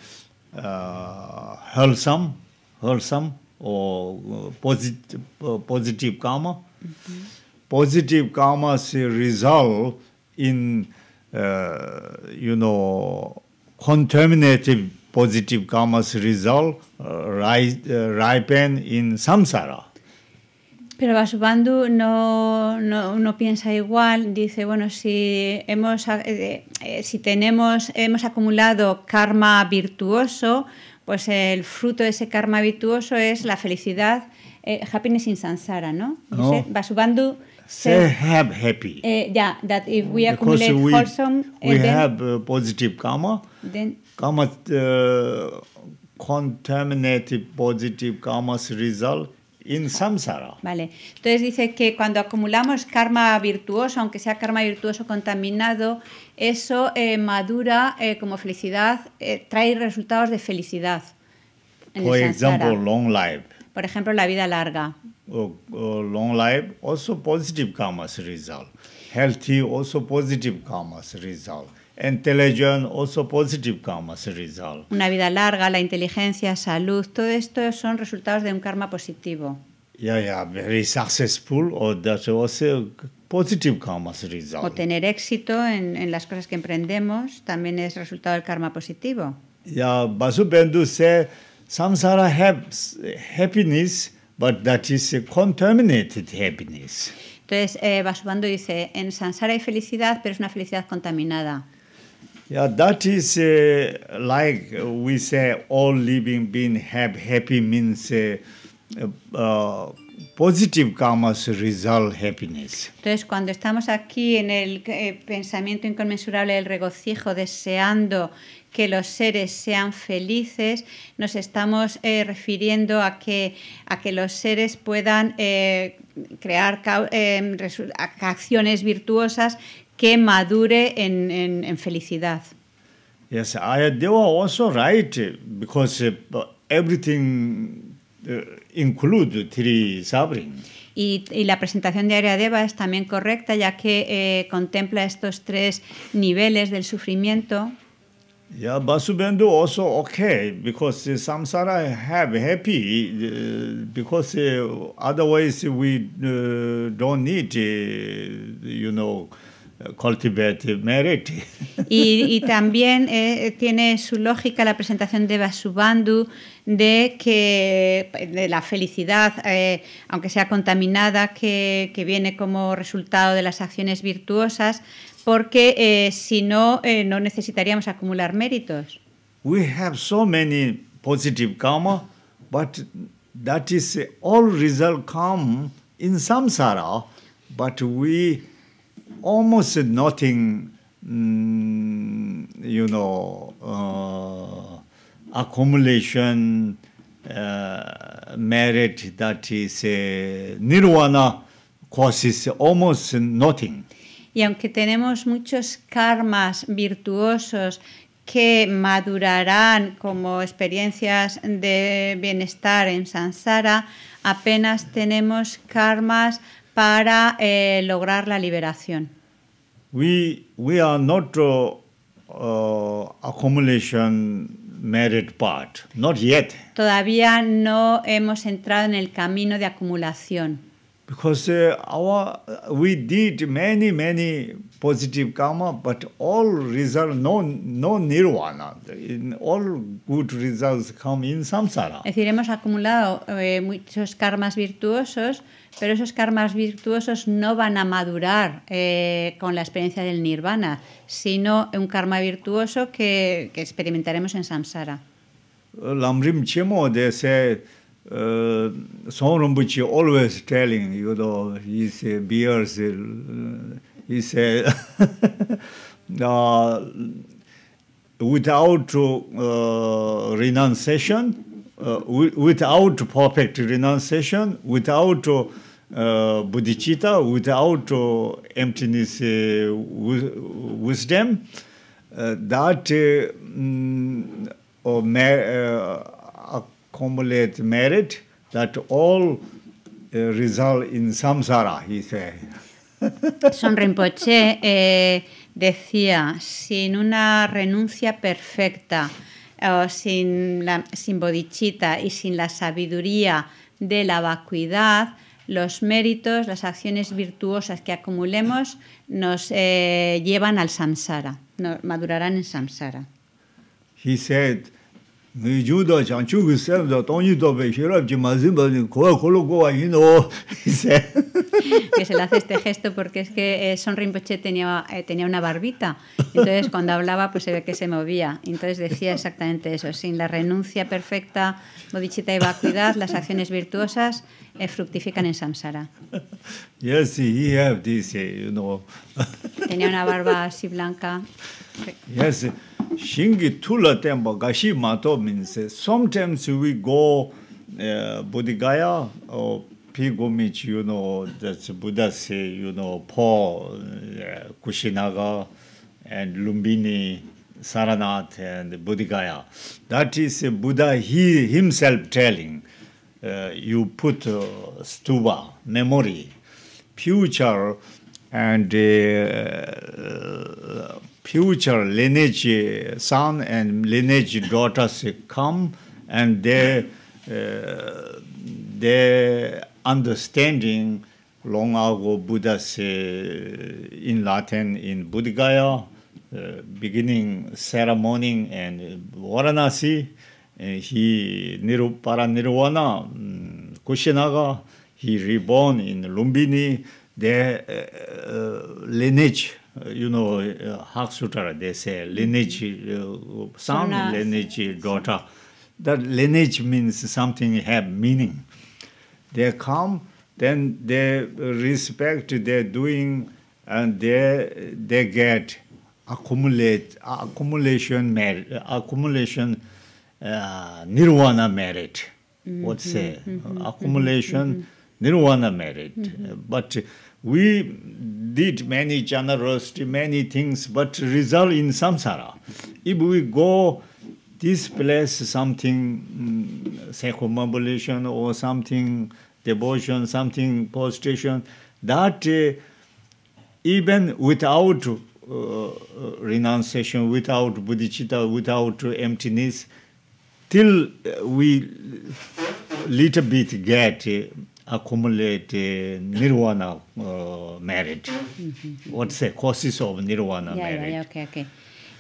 S1: wholesome. wholesome or uh, uh, positive, karma. Mm Positive karma result in, uh, you know, contaminative positive karma result ripen in samsara.
S2: Pero Vasubandhu no, no, no, piensa igual, dice, bueno, si, hemos, eh, eh, si tenemos, hemos acumulado karma virtuoso, pues el fruto de ese karma virtuoso es la felicidad, eh, happiness in samsara, ¿no? no. Vasubandhu eh, happy. yeah, that if we accumulate we eh, have
S1: uh, positive karma. Then karma uh, positive karma's result in samsara.
S2: Vale. Entonces dice que cuando acumulamos karma virtuoso, aunque sea karma virtuoso contaminado, eso eh, madura eh, como felicidad, eh, trae resultados de felicidad. En For example,
S1: long life.
S2: Por ejemplo, la vida larga.
S1: long life also positive karma's result. Healthy also positive karma's result.
S2: Una vida larga, la inteligencia, salud, todo esto son resultados de un karma positivo.
S1: very successful positive karma O
S2: tener éxito en, en las cosas que emprendemos también es resultado del karma positivo.
S1: Yeah, Basu happiness, but that is contaminated happiness.
S2: Entonces, eh, Vasubandhu dice, en Sansara hay felicidad, pero es una felicidad contaminada.
S1: Uh, like living happy means uh, uh, happiness.
S2: Entonces, cuando estamos aquí en el eh, pensamiento inconmensurable del regocijo, deseando que los seres sean felices, nos estamos eh, refiriendo a que, a que los seres puedan eh, crear acciones virtuosas que madure en, en, en felicidad.
S1: Yes, I, they were also right because uh, everything uh, include three sabrings.
S2: Y, y, la presentación de Aryadeva es también correcta, ya que eh, contempla estos tres niveles del sufrimiento.
S1: Yeah, Vasubandhu also okay because uh, samsara have happy uh, because uh, otherwise we uh, don't need, uh, you know, y, [LAUGHS]
S2: también eh, tiene su lógica la presentación de Vasubandhu de que la felicidad, eh, aunque sea contaminada, que, viene como resultado de las acciones virtuosas, porque eh, si no, no necesitaríamos acumular méritos.
S1: We have so many positive karma, but that is all result come in samsara, but we almost nothing, mm, you know, uh, accumulation, uh, merit that is uh, nirvana causes almost nothing.
S2: Y aunque tenemos muchos karmas virtuosos que madurarán como experiencias de bienestar en Sansara, apenas tenemos karmas para eh, lograr la liberación.
S1: We, we are not uh, uh, accumulation merit part, not yet.
S2: Todavía no hemos entrado en el camino de acumulación.
S1: Because uh, our uh, we did many many positive karma, but all result no no nirvana. In all good results come in samsara. Es decir,
S2: hemos acumulado eh, muchos karmas virtuosos, pero esos karmas virtuosos no van a madurar eh, con la experiencia del nirvana, sino un karma virtuoso que, que experimentaremos en samsara.
S1: Lamrim Chemo, dice se Son Rinpoche always telling, you know, he say, beers, he sin... uh, without renunciation, without perfect renunciation, without Uh, bodhicitta without uh, emptiness uh, wisdom, uh, that mm, uh, or mer- accumulate merit, that all uh, result in samsara, he said.
S2: [LAUGHS] Son Rinpoche eh, decía, sin una renuncia perfecta, o sin, la, sin bodhicitta y sin la sabiduría de la vacuidad, los méritos, las acciones virtuosas que acumulemos nos eh, llevan al samsara, nos madurarán en samsara. Que se le hace este gesto porque es que eh, Son Rinpoche tenía, eh, tenía una barbita, entonces cuando hablaba pues se ve que se movía, entonces decía exactamente eso, sin la renuncia perfecta, modichita y vacuidad, las acciones virtuosas fructifican en samsara.
S1: Yes, he have this, eh, you know. [LAUGHS]
S2: Tenía una barba así blanca.
S1: Yes, shingi tula temba gashi mato means eh, sometimes we go uh, Bodhigaya or pilgrimage, you know, that's Buddha say, you know, Paul, uh, Kushinaga, and Lumbini. Saranath and Buddhigaya. That is Buddha he himself telling. Uh, you put uh, stuba memory future and uh, future lineage son and lineage daughters come and they uh, they understanding long ago buddha say uh, in latin in buddhagaya uh, beginning ceremony and varanasi 히 니로 파라 니로와나 코시나가 히 리본 인 룸비니 데 리니지 you know hak sutara they say lineage uh, some lineage daughter that lineage means something have meaning they come then they respect their doing and they they get accumulate accumulation mer uh, nirvana merit,
S2: mm-hmm. what's say, mm-hmm. accumulation,
S1: mm-hmm. mm-hmm. nirvana merit. Mm-hmm. But we did many generosity, many things, but result in samsara. If we go this place, something mm, circumambulation or something devotion, something prostration, that uh, even without uh, uh renunciation, without bodhicitta, without emptiness, till uh, we little bit get uh, accumulate uh, nirvana uh, marriage. Mm -hmm. What's the causes of nirvana marriage?
S2: Yeah, okay, okay.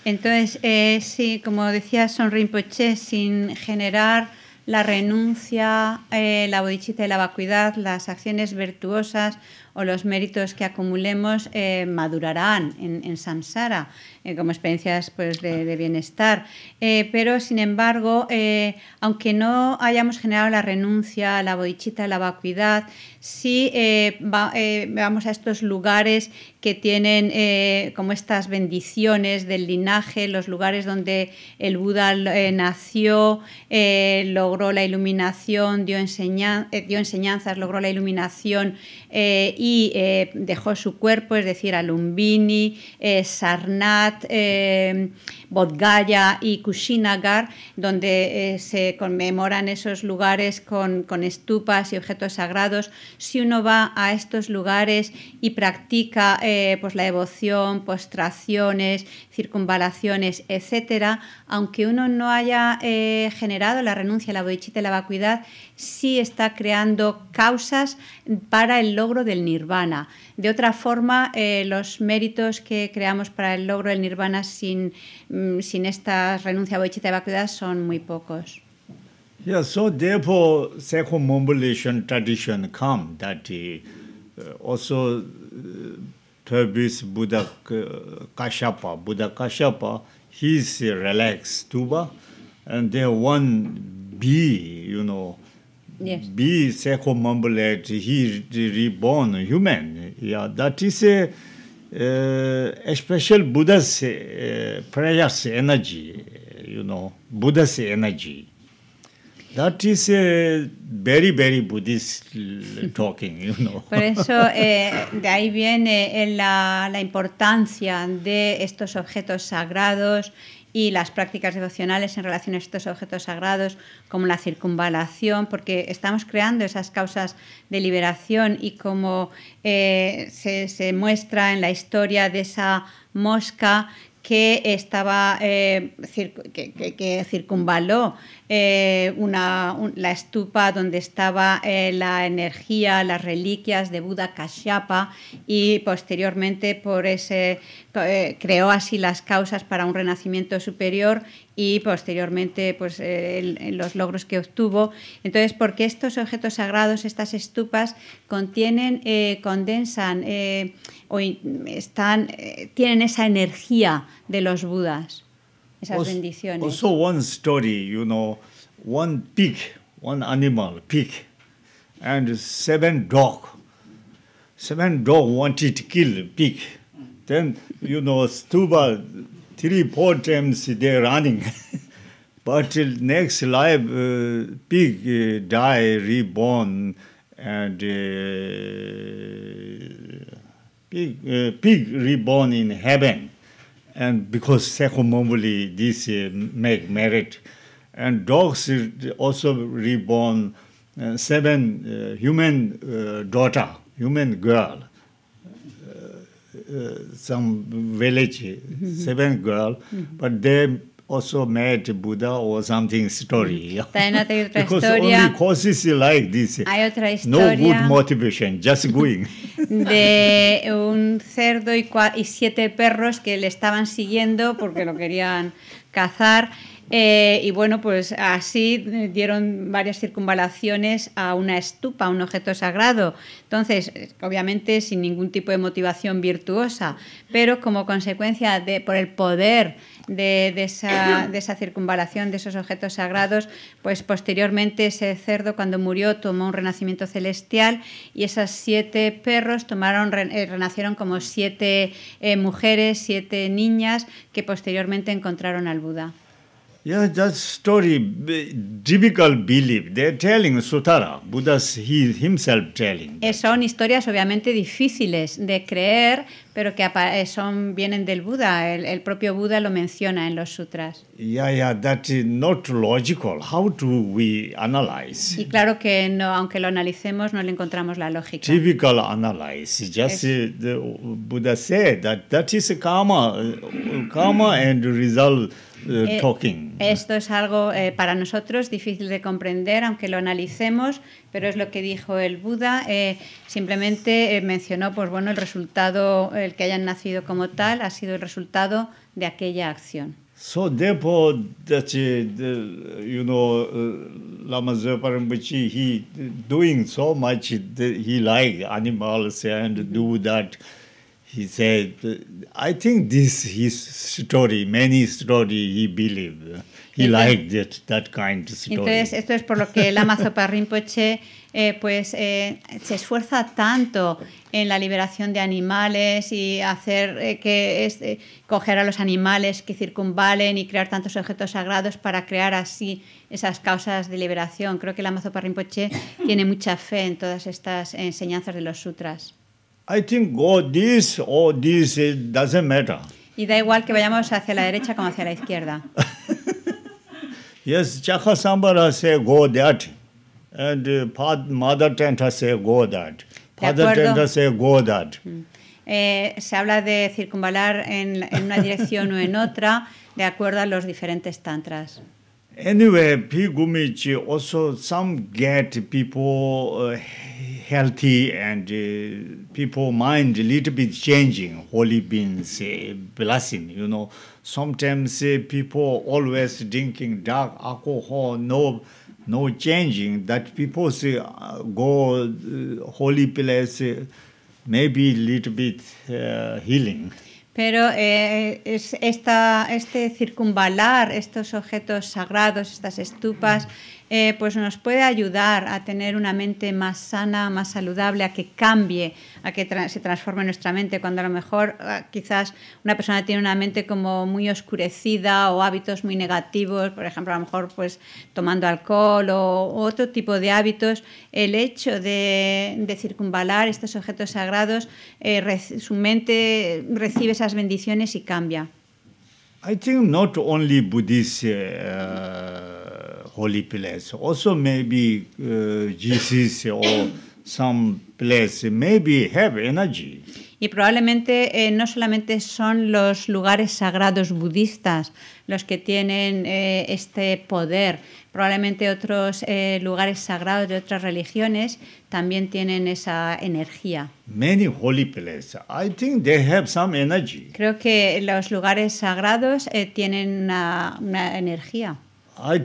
S2: Entonces, eh, sí, como decía Son Rinpoche, sin generar la renuncia, eh, la bodichita y la vacuidad, las acciones virtuosas o los méritos que acumulemos eh, madurarán en, en samsara. Eh, como experiencias pues, de, bienestar. Eh, pero, sin embargo, eh, aunque no hayamos generado la renuncia, la bodichita, la vacuidad, sí vamos a estos lugares que tienen como estas bendiciones del linaje, los lugares donde el Buda nació, logró la iluminación, dio enseñanzas, logró la iluminación, eh, y eh, dejó su cuerpo, es decir, a Lumbini, eh, Sarnat, Bodgaya y Kushinagar, donde eh, se conmemoran esos lugares con, estupas y objetos sagrados. Si uno va a estos lugares y practica eh, pues la devoción, postraciones, circunvalaciones, etc., aunque uno no haya eh, generado la renuncia, a la bodhichitta y la vacuidad, sí está creando causas para el logro del nirvana. De otra forma, eh, los méritos que creamos para el logro del nirvana sin, mm, sin esta renuncia bochita y vacuidad son muy pocos.
S1: Yeah, so therefore, circumambulation tradition come that uh, also uh, Buddha uh, Kashapa, Buddha Kashapa, he's relaxed tuba, and there one be you know, Yes. Be circumambulate, he reborn human. Yeah, that is a, a special Buddha's uh, prayer's energy, you know, Buddha's energy. That is a very, very Buddhist [LAUGHS] talking, you know. Por eso [LAUGHS]
S2: eh, de ahí viene eh, la, la importancia de estos objetos sagrados, y las prácticas devocionales en relación a estos objetos sagrados, como la circunvalación, porque estamos creando esas causas de liberación y como eh, se, muestra en la historia de esa mosca que estaba eh, que, circunvaló eh, una, la estupa donde estaba la energía, las reliquias de Buda Kashyapa y posteriormente por ese eh, creó así las causas para un renacimiento superior y posteriormente pues, eh, eh, los logros que obtuvo. Entonces, porque estos objetos sagrados, estas estupas, contienen, condensan o están, tienen esa energía de los budas,
S1: esas bendiciones. one story, you know, one animal, pig, and seven dogs. Seven dogs wanted to kill pig. then you know stuba three four times they running [LAUGHS] but till next life uh, big uh, die reborn and uh, big uh, big reborn in heaven and because second this uh, make merit and dogs also reborn uh, seven uh, human uh, daughter human girl Uh, some village, mm-hmm. seven girl, mm-hmm. but they also met Buddha or something story. Mm-hmm. [LAUGHS] because only courses like this. Hay
S2: otra historia. No good
S1: motivation, just [LAUGHS] going.
S2: de un cerdo y, y siete perros que le estaban siguiendo porque lo querían cazar. Eh, y bueno, pues así dieron varias circunvalaciones a una estupa, a un objeto sagrado. Entonces, obviamente sin ningún tipo de motivación virtuosa, pero como consecuencia de, por el poder de, esa, circunvalación de esos objetos sagrados, pues posteriormente ese cerdo cuando murió tomó un renacimiento celestial y esas siete perros tomaron, eh, renacieron como siete eh, mujeres, siete niñas que posteriormente encontraron al Buda.
S1: Yeah, that story, typical eh, belief. They're telling Sutara, Buddha's himself telling.
S2: Eh, son historias obviamente difíciles de creer, pero que eh, son vienen del Buda. El, propio Buda lo menciona en los sutras.
S1: Yeah, yeah, that is not logical. How do we analyze? Y
S2: claro que no, aunque lo analicemos, no le encontramos la lógica.
S1: Typical analysis. Just es... the Buddha said that that is karma, karma and result. Eh, eh, talking.
S2: Esto es algo eh, para nosotros difícil de comprender, aunque lo analicemos, pero es lo que dijo el Buda. simplemente mencionó, pues bueno, el resultado, el que hayan nacido como tal, ha sido el resultado de aquella acción.
S1: So uh, Lama Rinpoche, he uh, doing so much, he like animals and he said, I think this his story, many story he believed. He liked it, that kind of story. Entonces,
S2: esto es por lo que el Amazopa Rinpoche eh, pues, eh, se esfuerza tanto en la liberación de animales y hacer eh, que coger a los animales que circunvalen y crear tantos objetos sagrados para crear así esas causas de liberación. Creo que el Amazopa Rinpoche tiene mucha fe en todas estas enseñanzas de los sutras.
S1: I think go this or this, it doesn't matter.
S2: Y da igual que vayamos hacia la derecha como hacia la izquierda.
S1: [LAUGHS] yes, Chakasambara say go that. And uh, Mother Tantra say go that.
S2: Father Tantra
S1: say go that. Mm.
S2: Eh, se habla de circunvalar en, en una dirección o en otra de acuerdo a los diferentes tantras.
S1: Anyway, P. also some get people uh, healthy and uh, people mind a little bit changing. Holy beans uh, blessing, you know. Sometimes uh, people always drinking dark alcohol, no no changing. That people say go holy place, maybe little bit healing.
S2: Pero eh, es esta, este circunvalar estos objetos sagrados, estas estupas, Eh, pues nos puede ayudar a tener una mente más sana, más saludable, a que cambie, a que se transforme nuestra mente, cuando a lo mejor ah, quizás una persona tiene una mente como muy oscurecida o hábitos muy negativos, por ejemplo, a lo mejor pues tomando alcohol o, otro tipo de hábitos, el hecho de, circunvalar estos objetos sagrados, eh, su mente recibe esas bendiciones y cambia.
S1: I think not only Buddhist, eh,
S2: y probablemente eh, no solamente son los lugares sagrados budistas los que tienen eh, este poder, probablemente otros eh, lugares sagrados de otras religiones también tienen esa energía.
S1: Many holy places, I think they have some energy.
S2: Creo que los lugares sagrados tienen una energía. Y,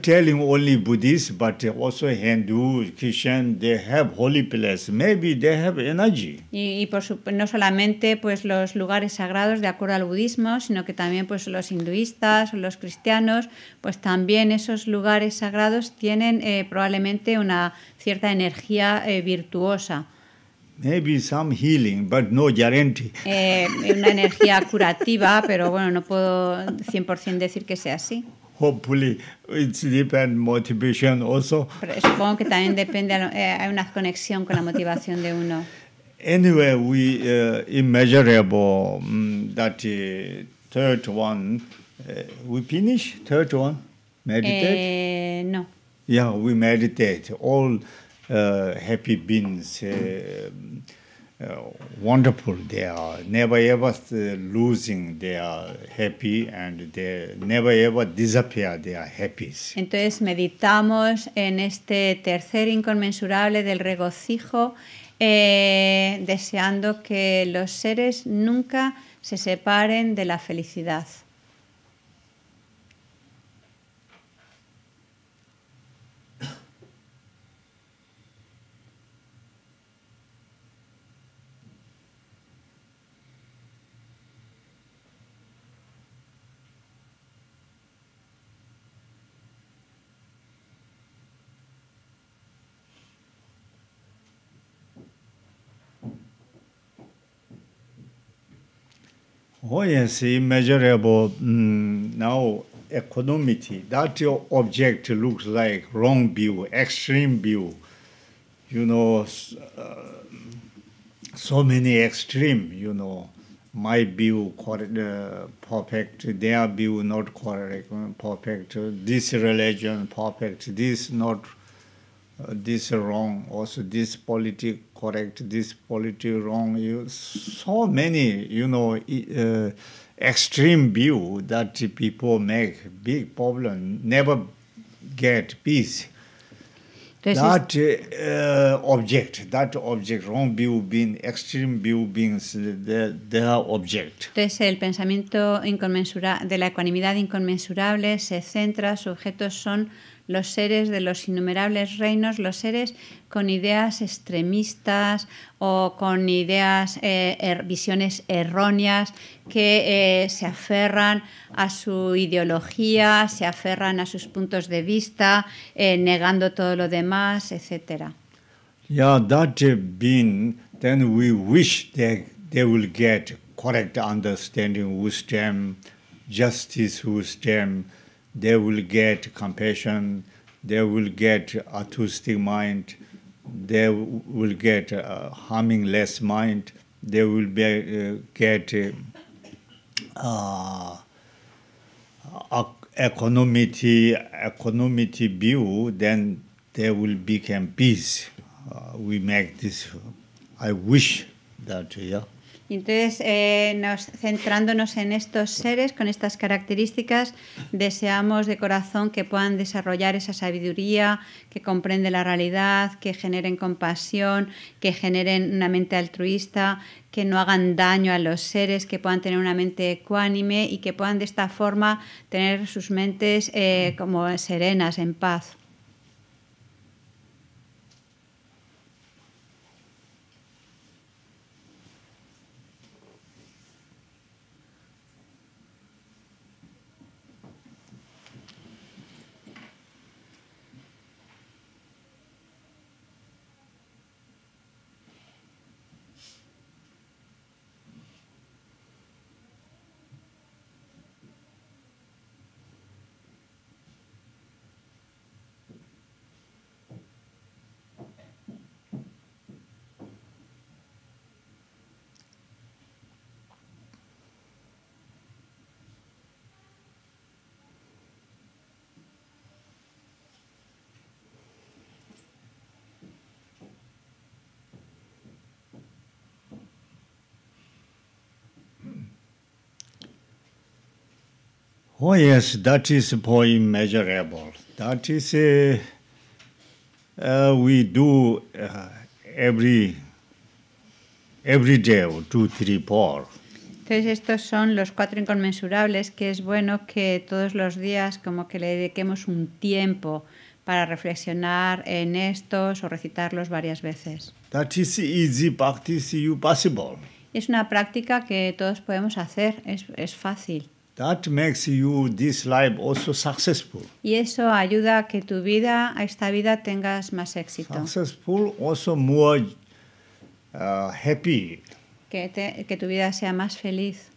S2: por no solamente pues los lugares sagrados de acuerdo al budismo, sino que también pues los hinduistas, los cristianos, pues también esos lugares sagrados tienen eh, probablemente una cierta energía eh, virtuosa.
S1: Maybe some healing, but no guarantee.
S2: [LAUGHS] Eh, una energía curativa, pero bueno, no puedo 100% decir que sea así.
S1: hopefully it's depend motivation also.
S2: Pero supongo que también depende, eh, hay una conexión con la motivación de uno.
S1: Anyway, we uh, immeasurable um, that uh, third one uh, we finish third one meditate.
S2: Eh, no.
S1: Yeah, we meditate all uh, happy beings. Mm.
S2: Entonces meditamos en este tercer inconmensurable del regocijo, eh, deseando que los seres nunca se separen de la felicidad.
S1: Buoyancy measurable mm, now economy. That your object looks like wrong view, extreme view. You know, uh, so many extreme. You know, my view correct, uh, perfect, their view not correct, perfect. This religion perfect, this not this wrong, also this politic correct, this politic wrong. You so many, you know, uh, extreme view that people make big problem, never get peace. This that uh, object, that object, wrong view being, extreme view being the, the object.
S2: Entonces el pensamiento inconmensurable de la ecuanimidad inconmensurable se centra, sus son los seres de los innumerables reinos, los seres con ideas extremistas o con ideas, eh, er, visiones erróneas que eh, se aferran a su ideología, se aferran a sus puntos de vista, eh, negando todo lo demás, etc.
S1: then we wish they, they will get correct understanding wisdom, justice they will get compassion, they will get altruistic mind, they will get a uh, harming less mind, they will be, uh, get uh, uh economy view, then they will become peace. Uh, we make this. I wish that, yeah.
S2: entonces, eh, nos, centrándonos en estos seres con estas características, deseamos de corazón que puedan desarrollar esa sabiduría, que comprende la realidad, que generen compasión, que generen una mente altruista, que no hagan daño a los seres, que puedan tener una mente ecuánime y que puedan de esta forma tener sus mentes eh, como serenas, en paz. Entonces estos son los cuatro inconmensurables que es bueno que todos los días como que le dediquemos un tiempo para reflexionar en estos o recitarlos varias veces.
S1: That is easy practice you possible.
S2: Es una práctica que todos podemos hacer, es, es fácil.
S1: That makes you this life also successful.
S2: Y eso ayuda a que tu vida, a esta vida, tengas más éxito.
S1: Successful, also more uh, happy.
S2: Que, te, que tu vida sea más feliz.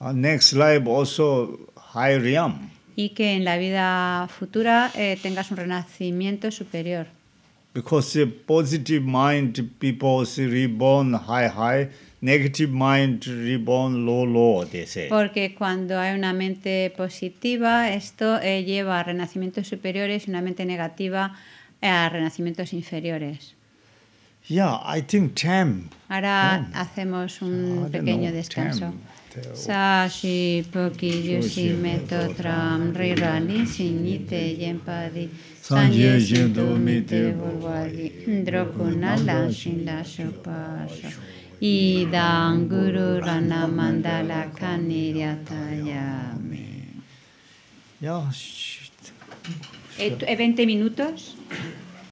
S1: Uh, next life also higher realm.
S2: Y que en la vida futura eh, tengas un renacimiento superior.
S1: Because the positive mind people reborn high high negative mind reborn low low they say.
S2: Porque cuando hay una mente positiva, esto eh, lleva a renacimientos superiores y una mente negativa eh, a renacimientos inferiores.
S1: Yeah, I think temp. Ahora
S2: hacemos un pequeño descanso. Sashi poki yushi meto tram rira ni sinite yempadi sanje jendo mite volvadi drokunala shin la Idam Guru mandala Kaniryataya. Ya. ¿20 eh, eh, minutos?